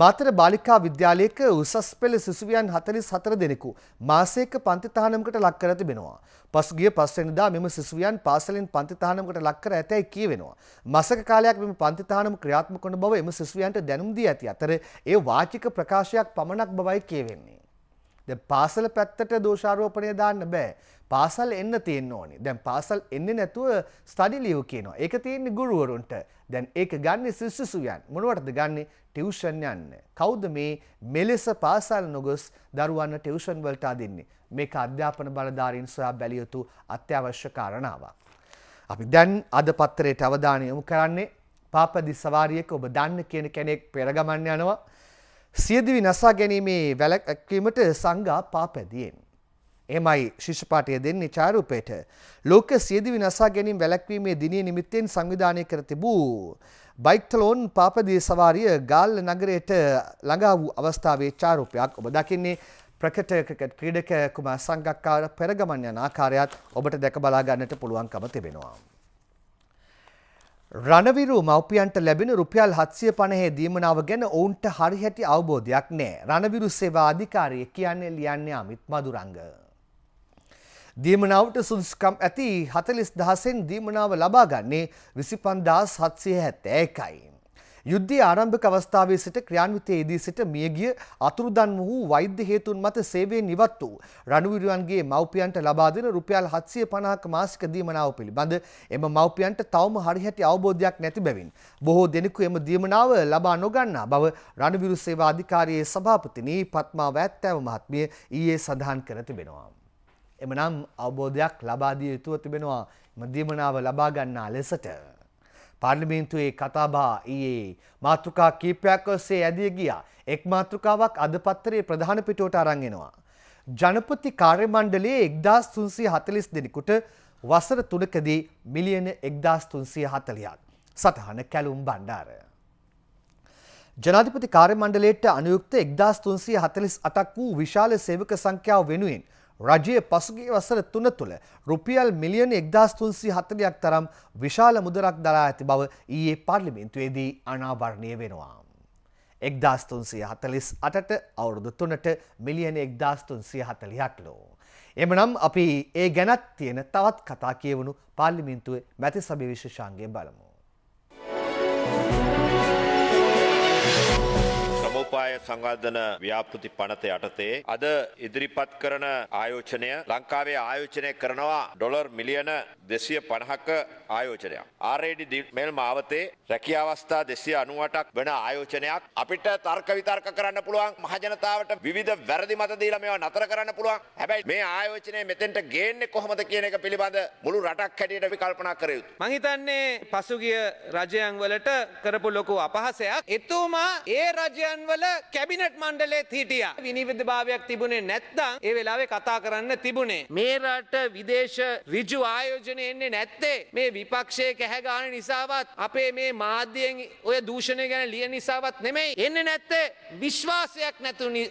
මාතර බාලිකා විද්‍යාලයක උසස් පෙළ සිසුවියන් 44 දෙනෙකු මාසයක පන්ති තහනමකට ලක් කර තිබෙනවා. පසුගිය 5 වෙනිදා මෙම සිසුවියන් පාසලෙන් පන්ති තහනමකට ලක් කර ඇතැයි කියවෙනවා. මාසක කාලයක් මෙම පන්ති තහනම ක්‍රියාත්මක වන බව එම සිසුවියන්ට දැනුම් දී ඇති අතර ඒ වාචික ප්‍රකාශයක් පමණක් බවයි කියවෙන්නේ. දැන් පාසල පැත්තට දෝෂාරෝපණය දාන්න බෑ. පාසල් එන්න තියෙන්න ඕනි. දැන් පාසල් එන්නේ නැතුව ස්ටඩි ලීව් කියනවා. ඒක තියෙන්නේ ගුරුවරුන්ට. දැන් ඒක ගන්නේ සිසුසුයන්. මොනවටද ගන්නේ? ටියුෂන් යන්න. කවුද මේ මෙලෙස පාසල් නොගොස් දරුවන්ට ටියුෂන් වලට අදින්නේ? මේක අධ්‍යාපන බලධාරීන් සොයා බැලිය යුතු අත්‍යවශ්‍ය කාරණාවක්. අපි දැන් අද පත්‍රයට අවධානය යොමු කරන්නේ පාපදි සවාරියක ඔබ දන්න කියන කෙනෙක් පෙරගමන් යනවා. සියදිවි නසා ගැනීමේ වැලැක්වීමට සංඝා පාපැදියෙන්. එමයි ශිෂ්පාටය දෙන්නේ චාරූපයට ලෝක සියදිවි නසා ගැනීම වැලැක්වීමේ දිනිය නිමිත්තෙන් සංවිධානය කර තිබූ බයික්තලෝන් පාපදී සවාරිය ගාල්ල නගරයට ළඟා වූ අවස්ථාවේ චාරූපයක් ඔබ දකින්නේ ප්‍රකට ක්‍රිකට් ක්‍රීඩක කුමාර සංගක්කාර පෙරගමන් යන ආකාරයත් ඔබට දැක බලා ගන්නට පුළුවන්කම තිබෙනවා. රණවිරු මව්පියන්ට ලැබෙන රුපියල් 750 දීමනාව ගැන ඔවුන්ට හරිහැටි අවබෝධයක් නැහැ. රණවිරු සේවා අධිකාරිය කියන්නේ ලියන්නේ අමිත් මදුරංග. දීමනාවට සුදුසුකම් ඇති 40000න් දීමනාව ලබා ගන්නේ 25771යි. යුද්ධයේ ආරම්භක අවස්ථාවේ සිට ක්‍රියාන්විතයේදී සිට මියගිය අතුරුදන් වූ වෛද්‍ය හේතුන් මත සේවයෙන් ඉවත් වූ රණවිරුවන්ගේ මව්පියන්ට ලබා දෙන රුපියල් 750ක මාසික දීමනාව පිළිබඳ එම මව්පියන්ට තවම හරිහැටි අවබෝධයක් නැති බැවින් බොහෝ දෙනෙකු එම දීමනාව ලබා නොගන්නා බව රණවිරු සේවා අධිකාරියේ සභාපතිනි පත්මා වැත්තෑව මහත්මිය ඊයේ සඳහන් කර තිබෙනවා. එමනම් අවබෝධයක් ලබා දිය යුතුව තිබෙනවා එම දීමනාව ලබා ගන්නා ලෙසට පාර්ලිමේන්තුවේ කතාබා ඊයේ මාතෘකා කීපයක් ඔස්සේ ඇදී ගියා. එක් මාතෘකාවක් අද පත්තරේ ප්‍රධාන පිටුවට අරන් එනවා. ජනපති කාර්ය මණ්ඩලයේ 1340 දෙනෙකුට වසර 3කදී මිලියන 1340ක්. සටහන කැලුම් බණ්ඩාර. ජනාධිපති කාර්ය මණ්ඩලයට අනුයුක්ත 1348ක් වූ විශාල සේවක සංඛ්‍යාව වෙනුවෙන් රජය පසුගේ වසර තුන තුළ රුපියල් මිලියන එක්දස් තුන්සි හතලයක් තරම් විශාල මුදරක් දරා ඇති බව ඊයේ පාර්ලිමින්තුවේදී අනාවරණය වෙනවා. එක්දාස්තුන්සිය හතලිස් අටට අවුරුදු තුනට මිලියන එක්දාස්තුන්සිය හතලියක් ලෝ. එමනම් අපි ඒ ගැනත් තියෙන තවත් කතා කියවුණු පාර්ලිමින්තුවේ මැති සභි විශෂාන්ගේ බලමු. සංවර්ධන ව්‍යාපෘති පනත යටතේ අද ඉදිරිපත් කරන ආයෝචනය ලංකාවේ ආයෝචනය කරනවා ඩොලර් මිලියන දෙසිය පණහක ආයෝචනයක්. ආරේඩි මෙල් මාවතේ රැකි අවස්ථා දෙසිය අනුවටක් වෙන ආයෝචනයක් අපිට තර්ක විතර්ක කරන්න පුළුවන් මහජනතාවට විධ වැරදි මත දීලා මේවා නතර කරන්න පුළුවන් හැබැයි මේ ආයෝචනය මෙතෙන්ට ගේන්නේ කොහොමද කියන එක පිළිබඳ මුළු රටක් හැටියට අපි කල්පනා කර යුතු. මං හිතන්නේ පසුගිය රජයන් වලට කරපු ලොකු අපහසයක් එතුමා ඒ රජයන් වල කැබිනට් මණ්ඩලේ හිටිය. විනිවිධ භාවයක් තිබුණේ නැත්තං ඒ වෙලාවේ කතා කරන්න තිබුණේ. මේ රට විදේශ රිජු ආයෝජන එන්නේ නැත්තේ මේ විපක්ෂයේ කැහැගාන නිසාවත් අපේ මේ මාධ්‍යයෙන් ඔය දූෂණය ගැන ලිය නිසාවත් නෙමෙයි එන්නේ නැත්තේ විශ්වාසයක්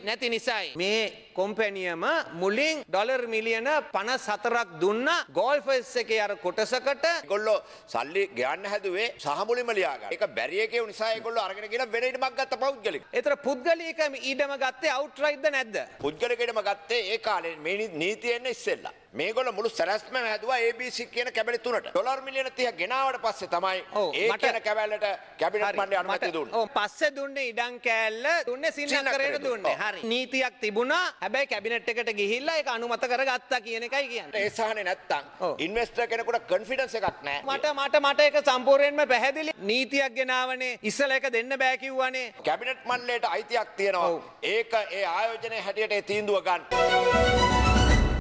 නැති නිසායි. මේ කොම්පැනියම මුලින් ඩොලර් මිලියන පනස් හතරක් දුන්න ගෝල්ෆස් එකේ අර කොටසකට ගොල්ලෝ සල්ලි ගයන්න හැදුවේ සහමුලිම ලියාගන්න. ඒක බැරියකේ නිසා ඒගොල්ලෝ අරගෙන ගිහලා වෙන ඉඩමක් ගත්ත පෞද්ගලික. ඒතර පුද්ගලික ඊඩම ගත්තේ අවුට්රයිට්ද නැද්ද? පුද්ගලික ඊඩම ගත්තේ ඒ කාලේ මේ නීතිය එන්න ඉස්සෙල්ලා. මේගොල්ල මුළු සැලැස්ම හැදුවා ABC කියන කැබලි තුනට. ඩොලර් මිලියන 30 ගෙනාවට පස්සේ තමයි ඒ කියන කැබලට කැබිනට් මණ්ඩලය අනුමැතිය දුන්නේ. ඔව් පස්සේ දුන්නේ ඉඩම් කෑල්ල දුන්නේ සින්නකරේට දුන්නේ. හරි. නීතියක් තිබුණා. හැබැයි කැබිනට් එකට ගිහිල්ලා ඒක අනුමත කරගත්තා කියන එකයි කියන්නේ. ඒ සහනේ නැත්තම් ඉන්වෙස්ටර් කෙනෙකුට කොන්ෆිඩන්ස් එකක් නැහැ. මට මට මට ඒක සම්පූර්ණයෙන්ම පැහැදිලි. නීතියක් ගෙනාවනේ. ඉස්සලා ඒක දෙන්න බෑ කිව්වනේ. කැබිනට් මණ්ඩලයට අයිතියක් තියෙනවා. ඒක ඒ ආයෝජනයේ හැටියට ඒ තීන්දුව ගන්න.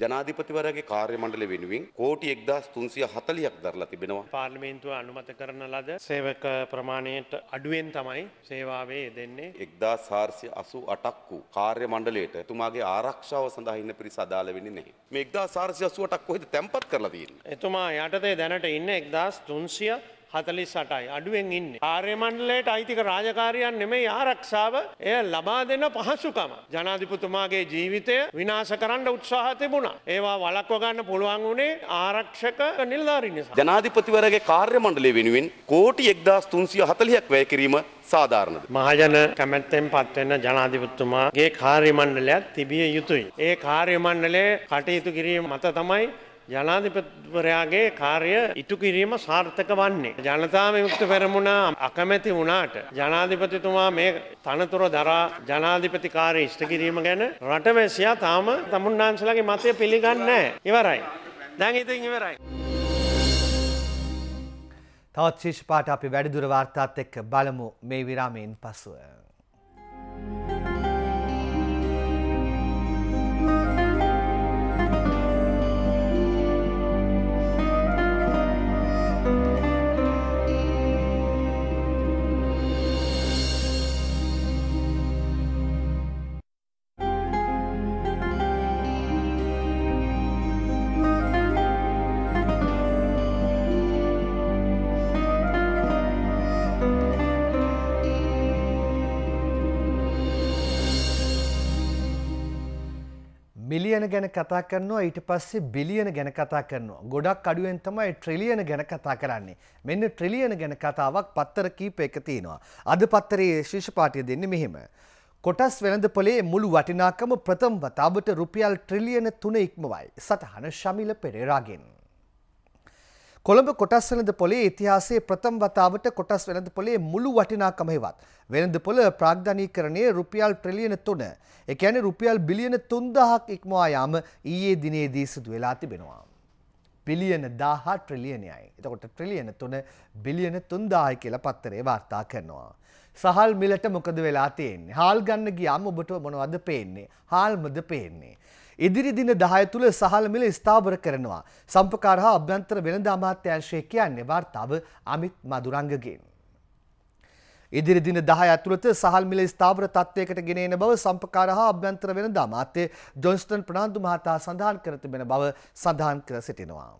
ජනාධිපතිවරගේ කාර්ය මණ්ඩල වෙනුවෙන් කෝටි 1340ක් දරලා තිබෙනවා. පාර්ලිමේන්තුව අනුමත කරන ලද සේවක ප්‍රමාණයට අඩුවෙන් තමයි සේවාවේ දෙන්නේ. 1488ක් වූ කාර්ය මණ්ඩලයට එතුමාගේ ආරක්ෂාව සඳහා ඉන්න පිරිස අදාළ වෙන්නේ නැහැ. මේ 1488ක් කොහෙද තැම්පත් කරලා තියෙන්නේ? එතුමා යටතේ දැනට ඉන්න 1300 හතලිස් සටයි අඩුවෙන් ඉන්න. ආර්යමණ්ඩලයට අයිතික රාජකාරයන් නෙමේ ආරක්ෂාව එය ලබා දෙන පහසුකම. ජනාධිපතුමාගේ ජීවිතය විනාශ කරන්න උත්සාහ තිබුණා. ඒවා වලක්වගන්න පුළුවන් වුණේ ආරක්ෂක නිල්ධාරි නිසා. ජනාධිපතිවරගේ කාර්යමණ්ඩලය වෙනුවෙන් කෝටි එක්දස් තුන්සිය හතලියක් වැය කිරීම සාධාරණද. මහජන කැමැත්තෙන් පත්වෙන්න ජනාධිපතුමාගේ කාර්යමණ්ඩලයක් තිබිය යුතුයි. ඒ කාර්යමණ්ඩලේ කටයුතු කිරීම මත තමයි ජනාධිපතිවරයාගේ කාර්ය ඉටු කිරීම සාර්ථක වන්නේ. ජනතා විමුක්ත පෙරමුණ අකමැති වුණාට ජනාධිපතිතුමා මේ තනතුර දරා ජනාධිපති කාර්ය ඉෂ්ට කිරීම ගැන රටවැසියා තාම තමුන්නාන්සලාගේ මතය පිළිගන්නේ ඉවරයි. දැන් ඉතින් ඉවරයි. තවත් ශිෂ්පාට අපි වැඩිදුර වාර්තාත් එක්ක බලමු මේ විරාමයෙන් පසුව. බිලියන ගැන කතා කරනවා ඊට පස්සේ බිලියන ගැන කතා කරනවා. ගොඩක් අඩුවෙන් තමයි ට්‍රිලියන ගැන කතා කරන්නේ. මෙන්න ට්‍රිලියන ගැන කතාවක් පත්තර කීප එක තියෙනවා. අද පත්තරයේ ශීර්ෂ පාඨය දෙන්නේ මෙහෙම. කොටස් වෙළඳ පොලේ මුළු වටිනාකම ප්‍රථම වතාවට රුපියල් ට්‍රිලියන 3 ඉක්මවයි. සටහන ශමිල පෙරේරාගෙන්. කොළඹ කොටස් වෙළඳ පොලේ ඉතිහාසයේ ප්‍රථම වතාවට කොටස් වෙළඳ පොලේ මුළු වටිනාකම හෙවත් වෙළඳ පොළ ප්‍රාග්ධනීකරණය රුපියල් ට්‍රිලියන 3 ඒ කියන්නේ රුපියල් බිලියන 3000ක් ඉක්මවා යාම ඊයේ දිනේදී සිදු වෙලා තිබෙනවා. බිලියන 1000 ට්‍රිලියනයයි. එතකොට ට්‍රිලියන 3 බිලියන 3000යි කියලා පත්තරේ වාර්තා කරනවා. සහල් මිලට මොකද වෙලා තියෙන්නේ? හාල් ගන්න ගියාම ඔබට මොනවද පේන්නේ? හාල්මද පේන්නේ? ඉදිරි දින 10 තුල සහල් මිල ස්ථාවර කරනවා. සම්පකාර හා අභ්‍යන්තර වෙළඳ අමාත්‍යාංශය කියන්නේ වාර්තාව අමිත් මදුරංගගෙන්. ඉදිරි දින 10 ඇතුළත සහල් මිල ස්ථාවර තත්ත්වයකට ගෙන එන බව සම්පකාර හා අභ්‍යන්තර වෙළඳ අමාත්‍ය ජොන්ස්ටන් ප්‍රනාන්දු මහතා සඳහන් කර තිබෙන බව සඳහන් කර සිටිනවා.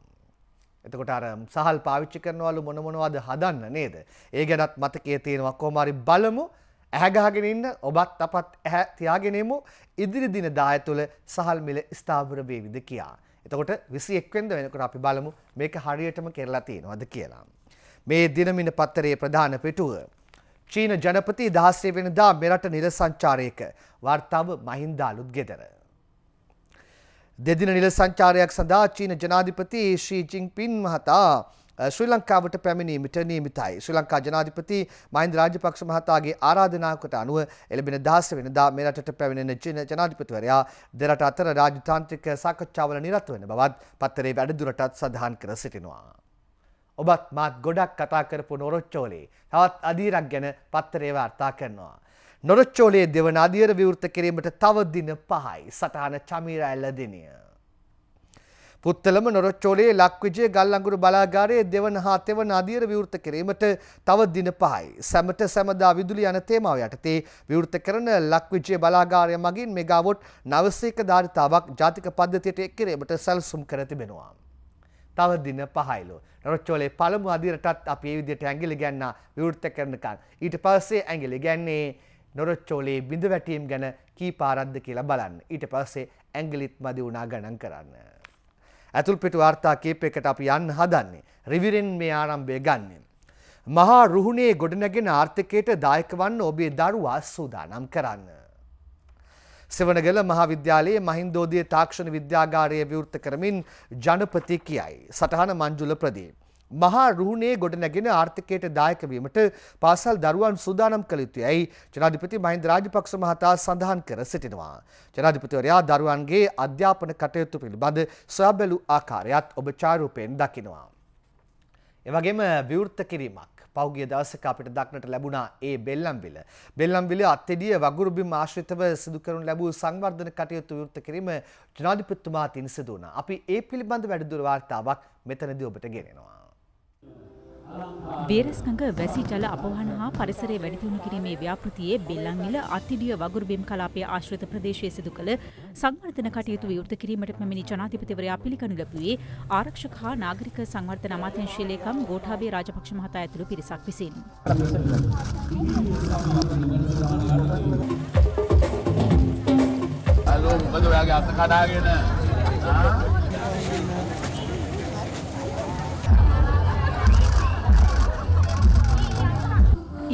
එතකොට අර සහල් පාවිච්චි කරනවලු මොන මොනවද හදන්න නේද? ඒ ගැනත් මතකයේ තියෙනවා කොහොම හරි බලමු. ඇහැගහගෙන ඉන්න ඔබත් අපත් ඇහැ තියාගෙනෙමු ඉදිරි දින දාය තුළ සහල් මිල ස්ථාවර වේවිද කියා. එතකොට 21 වෙනිදා වෙනකොට අපි බලමු මේක හරියටම කරලා තියෙනවද කියලා. මේ දිනමින පත්තරයේ ප්‍රධාන පිටුව චීන ජනපති 16 වෙනිදා මෙරට නිල සංචාරයක වර්තාව මහින්දා අලුත් ගෙදර. දෙදින නිල සංචාරයක් සඳහා චීන ජනාධිපති ශී ජින්පින් මහතා ශ්‍රී ලංකාවට පැමිණීමට නියමිතයි. ශ්‍රී ලංකා ජනාධිපති මහින්ද රාජපක්ෂ මහතාගේ ආරාධනාවකට අනුව එළඹෙන 10 වෙනිදා මේ රටට පැමිණෙන ජනාධිපතිවරයා දෙරට අතර රාජතාන්ත්‍රික සාකච්ඡාවල නිරත වෙන බවත් පත්තරේ වැඩිදුරටත් සඳහන් කර සිටිනවා. ඔබත් මාත් ගොඩක් කතා කරපු නොරොච්චෝලේ තවත් අදීරක් ගැන පත්තරේ වාර්තා කරනවා. නොරොච්චෝලේ දෙවන අධියර විවෘත කිරීමට තව දින පහයි සටහන චමීරඇල්ල දිනිය. පුත්තලම නොරොච්චෝලේ ලක්විජය ගල්ලංගුරු බලාගාරයේ දෙවන හා තෙවන අධීර විවෘත කිරීමට තව දින පහයි. සැමට සැමදා විදුලි යන තේමාව යටතේ විවෘත කරන ලක්විජය බලාගාරය මගින් මෙගාවොට් නවසේක ධාරිතාවක් ජාතික පද්ධතියට එක් කිරීමට සැලසුම් කර තිබෙනවා. තව දින පහයිලෝ. නොරොච්චෝලේ පළමු අධීරටත් අපි ඒ විදිහට ඇඟිලි ගන්නා විවෘත කරනකන්. ඊට පස්සේ ඇඟිලි ගැන්නේ නොරොච්චෝලේ බිඳ වැටීම් ගැන කී පාරක්ද කියලා බලන්න. ඊට පස්සේ ඇඟිලිත් මදි වුණා ගණන් කරන්න. ඇතුල්පිට වාර්තා කීපයකට අපි යන්න හදන්නේ. රිවිරෙන් මේ ආරම්භය ගන්න. මහා රුහුණේ ගොඩනැගෙන ආර්ථිකයට දායක වන්න ඔබේ දරුවා සූදානම් කරන්න. සෙවනගල මහාවිද්‍යාලයේ මහින්දෝදිය තාක්ෂණ විද්‍යාගාරය විවෘත කරමින් ජනපති කියයි. සටහන මංජුල ප්‍රදීප්. මහා රුහුණේ ගොඩනැගෙන ආර්ථිකයට දායක වීමට පාසල් දරුවන් සූදානම් කළ යුතුය. ඇයි ජනාධිපති මහින්ද රාජපක්ෂ මහතා සඳහන් කර සිටිනවා. ජනාධිපතිවරයා දරුවන්ගේ අධ්‍යාපන කටයුතු පිළිබඳ සොයාබැලූ ආකාරයත් ඔබ ඡායරූපයෙන් දකිනවා. එවැගේම විවෘත කිරීමක් පෞගිය දවසක අපිට දක්නට ලැබුණා ඒ බෙල්ලම්විල. බෙල්ලම්විල අත්ෙඩිය වගුරුබිම් ආශ්‍රිතව සිදු කරනු ලැබූ සංවර්ධන කටයුතු විවෘත කිරීම ජනාධිපතිතුමා තින් සිදු වුණා. අපි ඒ පිළිබඳ වැඩිදුර වාර්තාවක් මෙතනදී ඔබට ගෙනෙනවා. බේරස්කඟ වැසි ජල අපවහන හා පරිසරය වැඩිදියුණු කිරීමේ ව්‍යාපෘතියේ බෙල්ලන්විල අතිඩිය වගුරුබිම් කලාපය ආශ්‍රිත ප්‍රදේශයේ සිදු කළ සංවර්ධන කටයුතු විවෘත කිරීමට පැමිණි ජනාධිපතිවරයා පිළිගනු ලැබුවේ ආරක්ෂක හා නාගරික සංවර්ධන අමාත්‍යංශයේ ලේකම් ගෝඨාභය රාජපක්ෂ මහතා ඇතුළු පිරිසක් විසින්. අලෝ මොකද ඔයාගේ අත කඩාගෙන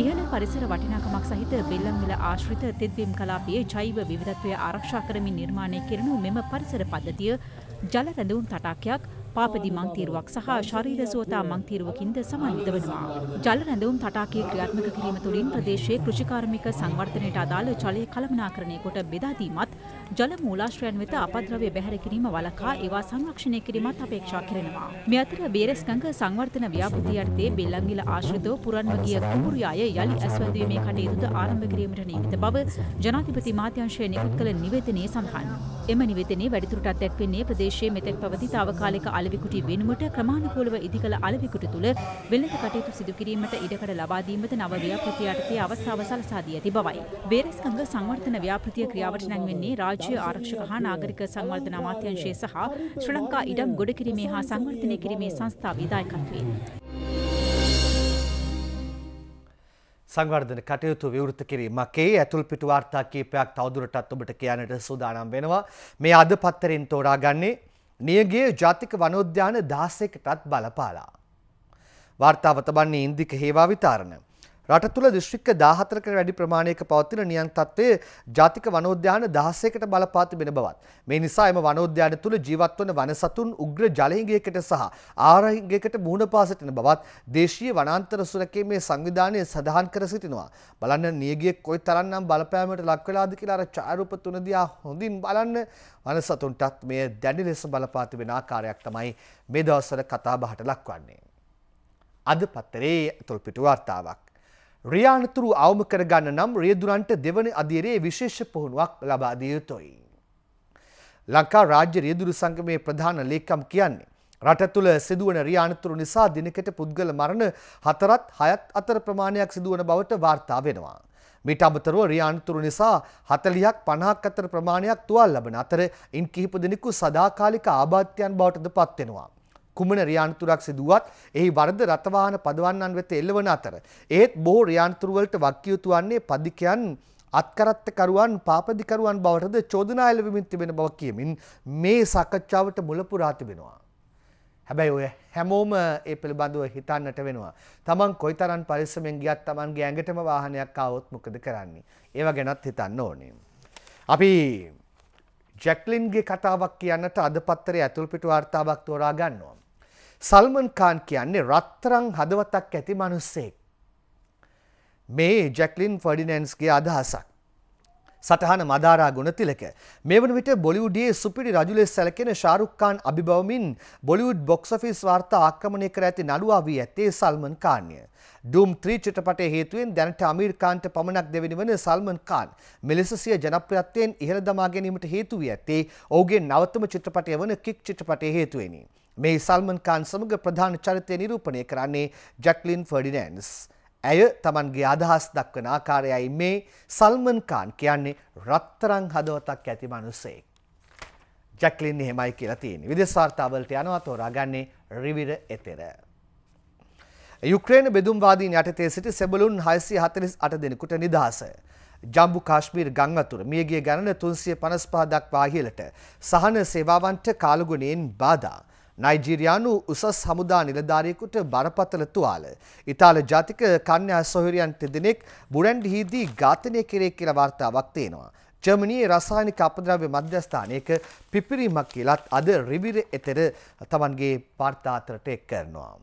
ඉහළ පරිසර වටිනාකමක් සහිත බෙල්ලම්විල ආශ්‍රිත තෙත්බීම් කලාපයේ ජෛව විවිධත්වය ආරක්ෂා කරමින් නිර්මාණය කෙරෙනු මෙම පරිසර පද්ධතිය ජල රැඳවුම් තටාකයක් පාපදි මංතීරුවක් සහ ශරීර සෝතා මංතීරුවකින්ද සමන්විත වෙනවා. ජල රැඳවුම් තටාකයේ ක්‍රියාත්මක කිරීම තුළින් ප්‍රදේශයේ කෘෂිකාර්මික සංවර්ධනයට අදාළ ජලය කළමනාකරණය කොට බෙදා දීමත් ජල මූලාශ්‍රයන් වෙත අපද්‍රව්‍ය බැහැර කිරීම වළකා ඒවා සංරක්ෂණය කිරීමත් අපේක්ෂා කරනවා. මේ අතර බේරස්කංග සංවර්ධන ව්‍යාපෘති යටතේ බෙල්ලන්විල ආශ්‍රිතව පුරන්ව ගිය කුඹුරු අය යලි ඇස්වැඳීමේ කටයුතුද ආරම්භ කිරීමට නියමිත බව ජනාධිපති මාත්‍යංශය නිකුත් කළ නිවේදනයේ සඳහන්. එම නිවෙතනේ වැඩිදුරටත් දැක්වෙන්නේ ප්‍රදේශයේ මෙතෙක් පවති තාවකාලික අලවිකුටි වෙනුවට ක්‍රමානුකූලව ඉදිකළ අලවිකුටි තුළ වෙළඳ කටයුතු සිදු කිරීමට ඉඩකඩ ලබා දීමද නව ව්‍යාපෘති යටතේ අවස්ථාව සලසා දී ඇති බවයි. බේරස්කංග සංවර්ධන ව්‍යාපෘතිය ක්‍රියාවට නැංවෙන්නේ රාජ්‍ය ආරක්ෂක හා නාගරික සංවර්ධන අමාත්‍යාංශය සහ ශ්‍රී ලංකා ඉඩම් ගොඩ කිරීමේ හා සංවර්ධනය කිරීමේ සංස්ථාවේ දායකත්වයෙන්. සංවර්ධන කටයුතු විවෘත කිරීමකේ ඇතුල් පිටු වාර්තා කීපයක් තවදුරටත් ඔබට කියන්නට සූදානම් වෙනවා. මේ අද පත්තරෙන් තෝරාගන්නේ නියගේ ජාතික වනෝද්‍යාන 16කටත් බලපාලා. වාර්තාව තබන්නේ ඉන්දික හේවා විතාරණ. රට තුළ දිශ්‍රික්ක 14කට වැඩි ප්‍රමාණයක පවතින නියන් තත්ත්වයේ ජාතික වනෝද්‍යාන 16කට බලපා තිබෙන බවත් මේ නිසා එම වනෝද්‍යාන තුළ ජීවත් වන වනසතුන් උග්‍ර ජලහිඟයකට සහ ආරහිඟයකට මුහුණ පා සිටින බවත් දේශීය වනාන්තර සුරැකීමේ සංවිධානය සඳහන් කර සිටිනවා බලන්න නියගිය කොයි තරම්නම් බලපෑමකට ලක් වෙලාද කියලා අර ඡායාරූප තුන දිහා හොඳින් බලන්න වනසතුන්ටත් මේ දැඩි ලෙස බලපා තිබෙන ආකාරයක් තමයි මේ දවස්වල කතා බහට ලක්වන්නේ අද පත්තරේ තොල්පිටු වාර්තාවක් රියානතුරු අවම කරගන්න නම් රියදුරන්ට දෙවන අධීරයේ විශේෂ පුහුණුවක් ලබා දිය යුතුයි. ලංකා රාජ්‍ය රියදුරු සංගමේ ප්‍රධාන ලේකම් කියන්නේ රට තුළ සිදුවන රියානතුරු නිසා දිනකට පුද්ගල මරණ හතරත් හයත් අතර ප්‍රමාණයක් සිදුවන බවට වාර්තා වෙනවා. මීට අමතරව රියානතුරු නිසා හතලියක් පණහක් අතර ප්‍රමාණයක් තුවල් ලබන අතර ඉන් කිහිප දෙනෙකු සදාකාලික ආබාධ්‍යයන් බවටද පත්වෙනවා. කුමන රියාන්තුරක් සිදුවත් එහි වර්ධ රථවාහන පදවන්නන් වෙත එල්ලවන අතර. ඒත් බොහෝ රියාන්තුරවලට වක්කියුතු වන්නේ පදිකයන් අත්කරත්තකරුවන් පාපදිකරුවන් බවටද චෝදනා එල්ලවමින් තිබෙන බව කියමින් මේ සාකච්ඡාවට මුලපුරා තිබෙනවා. හැබැයි ඔය හැමෝම ඒ පිළිබඳව හිතන්නට වෙනවා. තමන් කොයිතරම් පරිස්සමෙන් ගියත් තමන්ගේ ඇඟටම වාහනයක් ආවොත් මොකද කරන්නේ? ඒවා ගැනත් හිතන්න ඕනේ. අපි ජැක්ලින්ගේ කතාවක් කියන්නට අද පත්තරේ ඇතුල් පිටු වාර්තාවක් තෝරා ගන්නවා. සල්මන් කාන් කියන්නේ රත්තරං හදවතක් ඇති මනුස්සෙක්. මේ ජැක්ලින් ෆඩිනන්ස්ගේ අදහසක්. සටහන මදාරා ගුණතිලක මේ වන විට බොලිවුඩියේ සුපිරි රජු ලෙස සැලකෙන ෂාරුක් ඛාන් අභිබවමින් බොලිවුඩ් බොක්ස් ඔෆිස් වාර්තා ආක්‍රමණය කර ඇති නළුවා වී ඇත්තේ සල්මන් ඛාන්ය. ඩූම් 3 චිත්‍රපටයේ හේතුවෙන් දැනට අමීර් ඛාන්ට පමණක් දෙවෙනි වන සල්මන් ඛාන් මෙලෙස සිය ජනප්‍රියත්වයෙන් ඉහළ දමා ගැනීමට හේතු වී ඇත්තේ ඔහුගේ නවතම චිත්‍රපටය වන කික් චිත්‍රපටයේ හේතුවෙනි. මේ සල්මන් කාන් සමග ප්‍රධාන චරිතය නිරූපණය කරන්නේ ජැක්ලින් ෆර්ඩිනෑන්ස්. ඇය තමන්ගේ අදහස් දක්වන ආකාරයයි මේ සල්මන් කාන් කියන්නේ රත්තරං හදවතක් ඇති මනුස්සෙක්. ජැක්ලින් එහෙමයි කියලා තියෙන. විදෙස් වාර්තාවලට යනවා තෝරාගන්නේ රිවිර එතෙර. යුක්‍රේන බෙදුම්වාදීන් යටතේ සිටි සෙබලුන් 648 දෙනෙකුට නිදහස. ජම්බු කාශ්මීර් ගං අතුර මියගිය ගණන 355 දක්වා ඉහළට සහන සේවාවන්ට කාලගුණයෙන් බාධා. නයිජීරියානු උසස් හමුදා නිලධාරියෙකුට බරපතල තුවාල. ඉතාල ජාතික කන්‍යා සොහොරියන් තිදෙනෙක් බුරැන්ඩිහිදී ඝාතනය කෙරේ කියලා වාර්තාවක් තියෙනවා. ජර්මනයේ රසායනික අපද්‍රව්‍ය මධ්‍යස්ථානයක පිපිරීමක් කියලත් අද රිවිර එතෙර තමන්ගේ පාර්තාතරට එක් කරනවා.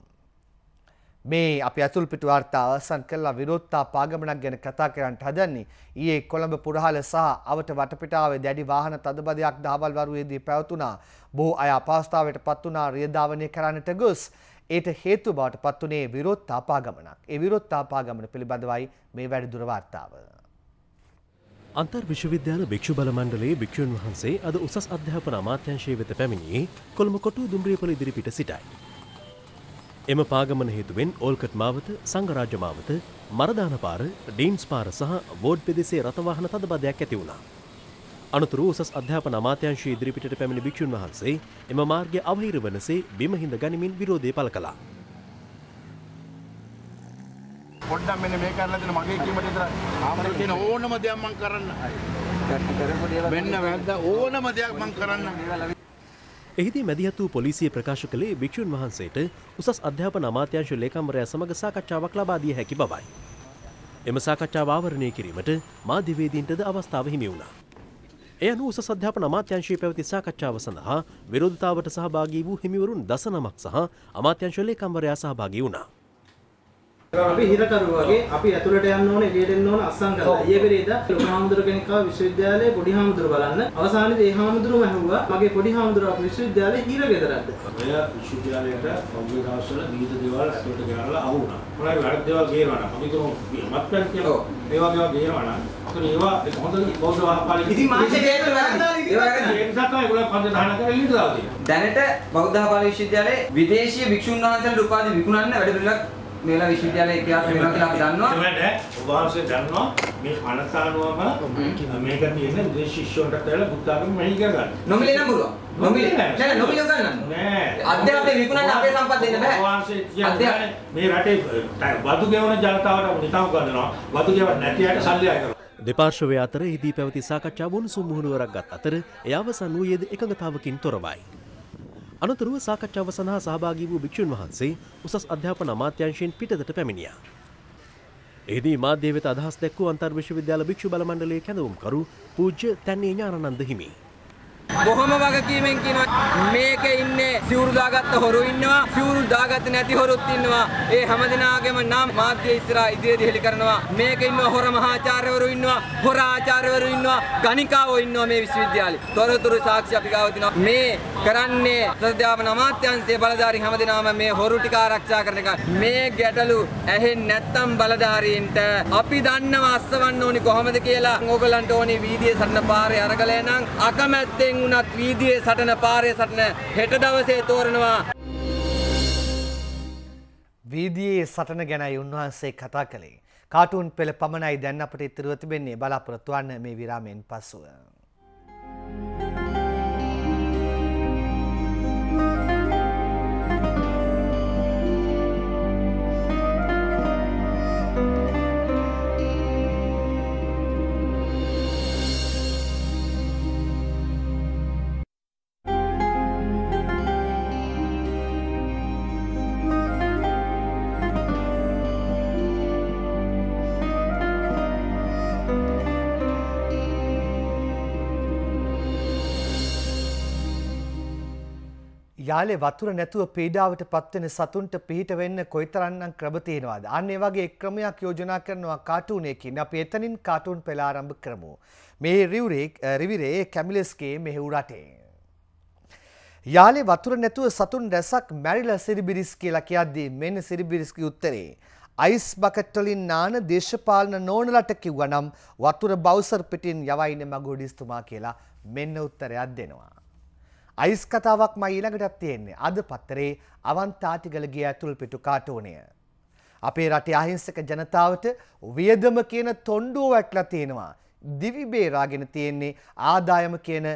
මේ අපි ඇතුල් පිටු වාර්තා අවසන් කළා විරෝධතා පාගමනක් ගැන කතා කරන්නට හදන්නේ. ඊයේ කොළඹ පුරහල සහ අවට වටපිටාවේ දැඩි වාහන තදබදයක් දහවල් වරුවේදී පැවතුණා. බොහෝ අය අපහසුතාවයට පත් වුණා රියදාවණය කරන්නට ගොස්. ඒට හේතු බවට පත් වුණේ විරෝධතා පාගමනක්. ඒ විරෝධතා පාගමන පිළිබඳවයි මේ වැඩිදුර වාර්තාව. අන්තර් විශ්වවිද්‍යාල භික්ෂු බල මණ්ඩලයේ භික්ෂුන් වහන්සේ අද උසස් අධ්‍යාපන අමාත්‍යංශය වෙත පැමිණියේ කොළඹ කොටුව දුම්රියපොළ ඉදිරිපිට සිටයි. එම පාගමන හේතුවෙන් ඕල්කට් මාවත සංගරාජ මාවත මරදානපාර ඩීන්ස් පාර සහ වෝඩ් පෙදෙසේ රථවාහන තදබදයක් ඇති වුණා. අනතුරු උසස් අධ්‍යාපන අමාත්‍යංශයේ ඉදිරිපිටට පැමිණි භික්ෂුන් වහන්සේ එම මාර්ගය අවහිර වනසේ බිමහිඳ ගනිමින් විරෝධය පළ කළා. පොඩ්ඩක් මෙන්න මේ කරලා දෙන මගේ කීමට විතර ආමරේ කියන ඕනම දෙයක් මම කරන්න. මෙන්න වැද්දා ඕනම දෙයක් මම කරන්න. එහිදී මැදිහත් වූ පොලිසිය ප්‍රකාශ කළේ භික්ෂූන් වහන්සේට උසස් අධ්‍යාපන අමාත්‍යංශ ලේකම්වරයා සමග සාකච්ඡාවක් ලබා දිය හැකි බවයි. එම සාකච්ඡාව ආවරණය කිරීමට මාධ්‍යවේදීන්ටද අවස්ථාව හිමි වුණා. එය අනුව උසස් අධ්‍යාපන අමාත්‍යංශයේ පැවති සාකච්ඡාව සඳහා විරෝධතාවට සහභාගී වූ හිමිවරුන් දසනමක් සහ අමාත්‍යංශ ලේකම්වරයා සහභාගී වුණා. අපි හිරකරුවාගේ අපි ඇතුළට යන්න ඕන එළියට එන්න ඕන අස්සම් කරලා. ඊයේ පෙරේදා ලොකු හාමුදුර කෙනෙක් ආවා විශ්වවිද්‍යාලයේ පොඩි හාමුදුර බලන්න. අවසානයේදී ඒ හාමුදුරුවම ඇහුවා මගේ පොඩි හාමුදුරුවා අපි විශ්වවිද්‍යාලේ හිර ගෙදරක්ද? ඔය විශ්වවිද්‍යාලයට පෞද්ගලික දවස්වල විවිධ දේවල් ඇතුළට ගෙනල්ලා ආවුණා. මොනවාරි වැඩ දේවල් ගේනවා නම් අපි තුමු මත්පැන් කියලා. ඒ වගේ ඒවා ගේනවා නම් ඒකනේ ඒවා ඒක හොඳ බෞද්ධ වහපාලේ. ඉතින් මාසේ දේවල් වැරද්දානේ. ඒ වගේ ඒ නිසා තමයි ඒගොල්ලෝ පන්ද දහන කරලා ඉඳලා තියෙන්නේ. දැනට බෞද්ධ වහපාලේ විශ්වවිද්‍යාලයේ විදේශීය භික්ෂුන් වහන්සේලාට උපාධි විකුණන්න වැඩ පිළිවෙලක් මේලා විශ්වවිද්‍යාලයේ ඉතිහාස වෙනවා කියලා අපි දන්නවා. ඒකට ඔබවහන්සේ දන්නවා මේ අනතානුවම මේක තියෙන දේ ශිෂ්‍යයන්ට කියලා බුද්ධාගම මෙහි ගන්න. නොමිලේ නම් බුරුවා. නොමිලේ නෑ නොමිලේ ගන්න. නෑ. අධ්‍යාපනය විකුණන්න අපේ සම්පත් දෙන්න බෑ. ඔබවහන්සේ කියන්නේ මේ රටේ වදු ගෙවන ජනතාවට නිතාව ගන්නවා. වදු ගෙවන්නේ නැති අයට සල්ලි අය කරනවා. දෙපාර්ශවය අතර ඉදී පැවති සාකච්ඡාව උණුසුම් මුහුණුවරක් ගත් අතර එය අවසන් වූයේද එකඟතාවකින් තොරවයි. අනතුරුව සාකච්ඡාව සඳහා සහභාගී වූ භික්ෂූන් වහන්සේ උසස් අධ්‍යාපන අමාත්‍යංශයෙන් පිටතට පැමිණියා. එහිදී මාධ්‍ය වෙත අදහස් දැක්වූ අන්තර් විශ්වවිද්‍යාල භික්ෂු බල මණ්ඩලයේ කැඳවුම්කරු පූජ්‍ය තන්නේ ඥානানন্দ හිමි බොහොම වගකීමෙන් කියනවා මේකේ ඉන්නේ සිවුරු දාගත්ත හොරු ඉන්නවා සිවුරු දාගත්තේ නැති හොරුත් ඉන්නවා ඒ හැමදෙනාගේම නම් මාධ්‍ය ඉස්සරහා ඉදිරියට හෙළි කරනවා මේකේ ඉන්නවා හොර මහාචාර්යවරු ඉන්නවා හොර ආචාර්යවරු ඉන්නවා ගණිකාවෝ ඉන්නවා මේ විශ්වවිද්‍යාලේ තොරතුරු සාක්ෂි අපි ගාව දෙනවා මේ කරන්නේ ප්‍රධාන අමාත්‍යාංශයේ බලධාරීන් හැමදෙනාම මේ හොරු ටික ආරක්ෂා කරන එක මේ ගැටලු ඇහෙන්නේ නැත්තම් බලධාරීන්ට අපි දන්නව අස්සවන්න ඕනි කොහොමද කියලා ඕගලන්ට ඕනි වීදියේ සරණ පාරේ අරගලේ නම් අකමැත්තෙන් වුණත් වීදියේ සටන පාරේ සටන හෙට දවසේ තෝරනවා. වීදියේ සටන ගැනයි උන්වහන්සේ කතා කළේ. කාටුන් පෙළ පමණයි දැන් අපට ඉතිරිව තිබෙන්නේ බලාපොරොත්තු වන්න මේ විරාමයෙන් පසුව. Thank you. යාලේ වතුර නැතුව පීඩාවට පත්වෙන සතුන්ට පිහිට වෙන්න කොයිතරම්නම් ක්‍රම තියෙනවද? අන්න ඒ වගේ ක්‍රමයක් යෝජනා කරනවා කාටුන් එකකින්. අපි එතනින් කාටුන් පෙළ ආරම්භ කරමු. මේ රිවිරේ රිවිරේ කැමිලස්ගේ මෙහෙව් රටේ. යාලේ වතුර නැතුව සතුන් රැසක් මැරිලා සිරිබිරිස් කියලා කියද්දී මෙන්න සිරිබිරිස්ගේ උත්තරේ. අයිස් බකට්වලින් නාන දේශපාලන නෝනලට කිව්වනම් වතුර බවුසර් පිටින් යවයින මගොඩිස්තුමා කියලා මෙන්න උත්තරයක් දෙනවා. අයිස් කතාවක් මයි ඊළඟටත් තියෙන්නේ අද පත්තරේ අවන්තාතිගල ගිය ඇතුල් පිටු කාටෝනය. අපේ රටේ අහිංසක ජනතාවට වියදම කියන තොණ්ඩුව වැටලා තියෙනවා. දිවිබේරාගෙන තියෙන්නේ ආදායම කියන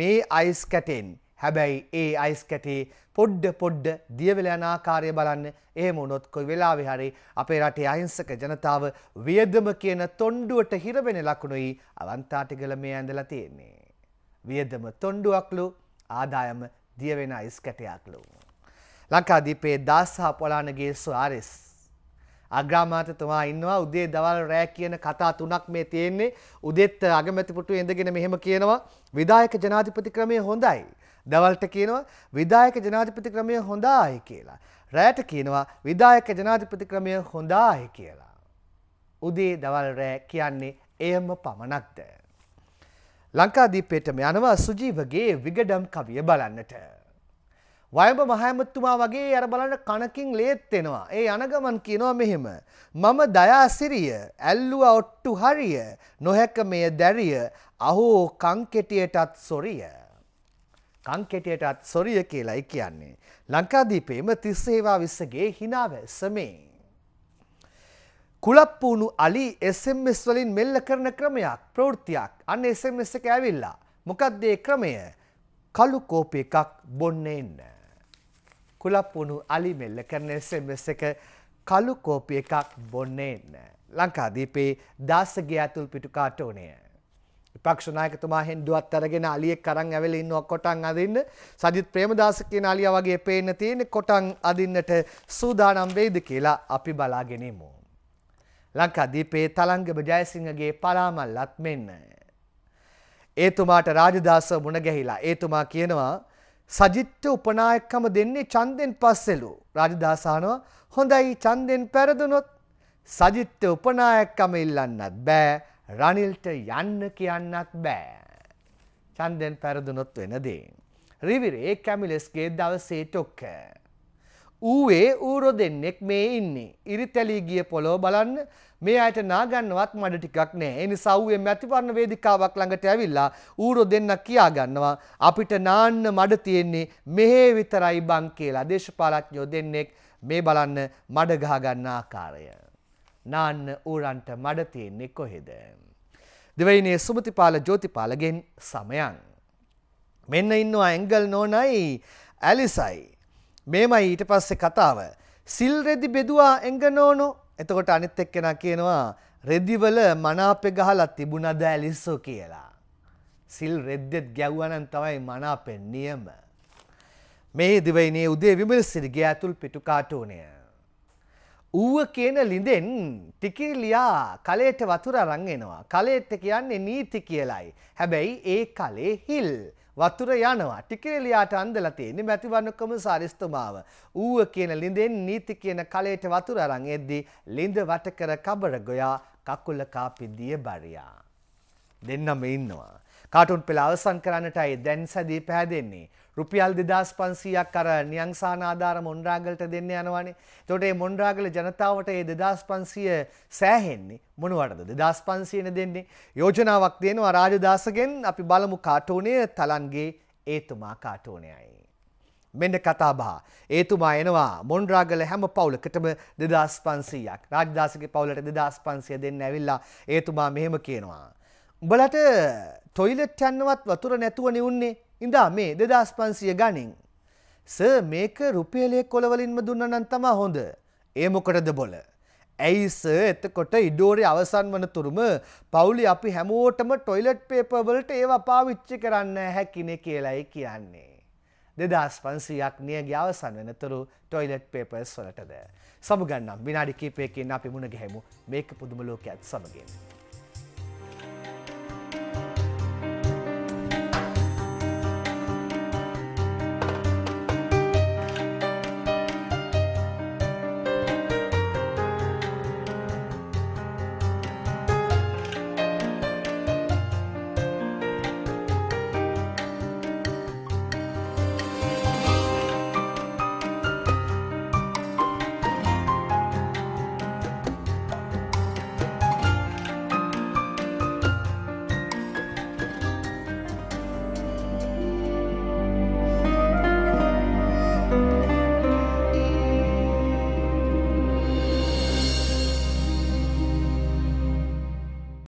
මේ අයිස් කැටෙන්. හැබැයි ඒ අයිස් කැටේ පොඩ්ඩ පොඩ්ඩ දියවෙලයන ආකාරය බලන්න එහෙම වුණොත් කොයි වෙලාවෙ හරි අපේ රටේ අහිංසක ජනතාව වියදම කියන තොණ්ඩුවට හිරවෙන ලකුණුයි අවන්තාටිගල මේ ඇඳලා තියෙන්නේ. වියදම තොණ්ඩුවක්ලු ආදායම දියවෙන අයිස් කැටයක් ලොව. ලංකාදීපේ දස්සාහ පොලානගේ ස්වාරිස්. අග්‍රාමාතතුමා ඉන්නවා උදේ දවල් රෑ කියන කතා තුනක් මේ තියෙන්නේ උදෙත් අගමැතිපුටු එඳගෙන මෙහෙම කියනවා විදායක ජනාධිපති ක්‍රමය හොඳයි. දවල්ට කියනවා විදායක ජනාධිපති ක්‍රමය හොඳායි කියලා. රෑට කියනවා විදායක ජනාධිපති ක්‍රමය හොඳායි කියලා. උදේ දවල් රෑ කියන්නේ එයම පමණක්ද. ලංකාදීපේටම යනවා සුජීවගේ විගඩම් කවිය බලන්නට. වයඹ මහඇමත්තුමා වගේ අර බලන්න කණකින් ලේත්වෙනවා. ඒ අනගමන් කියනවා මෙහෙම. මම දයාසිරිය ඇල්ලුව ඔට්ටු හරිය නොහැක මෙය දැරිය අහෝ කංකෙටියටත් සොරිය. කංකෙටියටත් සොරිය කියලයි කියන්නේ. ලංකාදීපේම තිස්සේවා විස්සගේ හිනාවැසමේ. කුලප්පූුණු අලි SMS වලින් මෙල්ල කරන ක්‍රමයක් ප්‍රවෘතියක් අන්න SMS එක ඇවිල්ලා. මොකක්දේ ක්‍රමය කළු කෝප එකක් බොන්න එන්න. කුලප්පුුණු අලි මෙල්ල කරන SMS එක කළු කෝපි එකක් බොන්න එන්න. ලංකාදීපේ දාසගේ ඇතුල් පිටුකාට ඕනය. පක්ෂනායකතුමා හෙන්දුවත් අරගෙන අලියෙක් කරන් ඇවල ඉන්න කොටන් අදින්න සජිත් ප්‍රේමදාස කියන අලිය වගේ පේන තියෙන කොටන් අදින්නට සූදානම් වෙයිද කියලා අපි බලාගෙනමු. ලංකාදීපේ තලංගම ජයසිංහගේ පලාමල්ලත් මෙන්න. ඒතුමාට රාජදාස මුණගැහිලා ඒතුමා කියනවා සජිත්්‍ය උපනායක්කම දෙන්නේ චන්දෙන් පස්සෙලු රාජදාසානවා හොඳයි චන්දෙන් පැරදුනොත් සජිත්්‍ය උපනායක්කම ඉල්ලන්නත් බෑ රනිල්ට යන්න කියන්නත් බෑ. චන්දෙන් පැරදුනොත් වෙනදේ. රිවිරේ කැමිලෙස්ගේ දවසේ ටොක්කෑ. ඌවේ ඌරො දෙන්නෙක් මේ ඉන්නේ. ඉරිතැලී ගිය පොළොව බලන්න මේ අයට නාගන්නවත් මඩ ටිකක් නැහැ. ඒ නිසා ඌවේ මැතිවරණ වේදිකාවක් ළඟට ඇවිල්ලා ඌරො දෙන්න කියා ගන්නවා අපිට නාන්න මඩ තියෙන්නේ මෙහෙ විතරයි බං කියලා. දේශපාලඥයෝ දෙන්නෙක් මේ බලන්න මඩ ගහ ගන්න ආකාරය. නාන්න ඌරන්ට මඩ තියෙන්නේ කොහෙද? දෙවයිනේ සුමතිපාල ජෝතිපාලගෙන් සමයන්. මෙන්න ඉන්නවා ඇංගල් නෝනයි ඇලිසයි. මේමයි ඊට පස්සේ කතාව. සිල් රෙදි බෙදුවා එංගනෝනෝ එතකොට අනිත් එක්කෙනා කියනවා රෙදිවල මනාපෙ ගහලා තිබුණද ඇලිස්සෝ කියලා. සිල් රෙද්දෙත් ගැව්වනම් තමයි මනාපෙ නියම. මේ දිවයිනේ උදේ විමල් සිරිගේ ඇතුල් පිටු කාටෝනය. ඌව කියන ලිඳෙන් ටිකිරිලියා කලේට වතුර අරන් එනවා. කලේට කියන්නේ නීති කියලයි. හැබැයි ඒ කලේ හිල්. වතුර යනවා ටිකේලියාට අන්දලා තියෙන්නේ මැතිවරණ කොමසාරිස්තුමාව. ඌව කියන ලිඳෙන් නීති කියන කලයට වතුර අරන් එද්දී ලිඳ වටකර කබර ගොයා කකුල කාපි දිය බරියා. දෙන්නම ඉන්නවා. කාටුන් පෙළ අවසන් කරන්නටයි දැන් සැදී පැහැදෙන්නේ. රුපියල් 2500ක් අර නියංසාන ආධාර මොණ්ඩාගලට දෙන්න යනවානේ. එතකොට මේ මොණ්ඩාගල ජනතාවට මේ 2500 සෑහෙන්නේ මොනවටද? 2500නේ දෙන්නේ. යෝජනාවක් දෙනවා රාජදාසගෙන් අපි බලමු කාටෝණය තලන්ගේ ඒතුමා කාටෝණයයි. මෙන්න කතාබහ. ඒතුමා එනවා මොණ්ඩාගල හැම පවුලකටම 2500ක්. රාජදාසගේ පවුලට 2500 දෙන්න ඇවිල්ලා ඒතුමා මෙහෙම කියනවා. උඹලට ටොයිලට් යන්නවත් වතුර නැතුව නිවුන්නේ ඉඳා මේ දෙදස් පන්සිය ගනින්. ස මේක රුපියලෙක් කොළවලින්ම දුන්නනන් තමා හොඳ ඒ මොකටද බොල. ඇයිස එතකොට ඉඩෝරේ අවසන් වන තුරුම පවුලි අපි හැමෝටම ටොයිලට් පේපවලට ඒවා පාවිච්චි කරන්න හැකිනෙ කියලයි කියන්නේ. දෙදස් පන්සියක් නියගේ අවසන් වෙනතුරු ටොයිලට් පේපස් වලටද. සමගන්නම් විනාඩි කීපයකින් අපි මුණ ගැහෙමු මේක පුදුම ලෝකයක් සමගින්.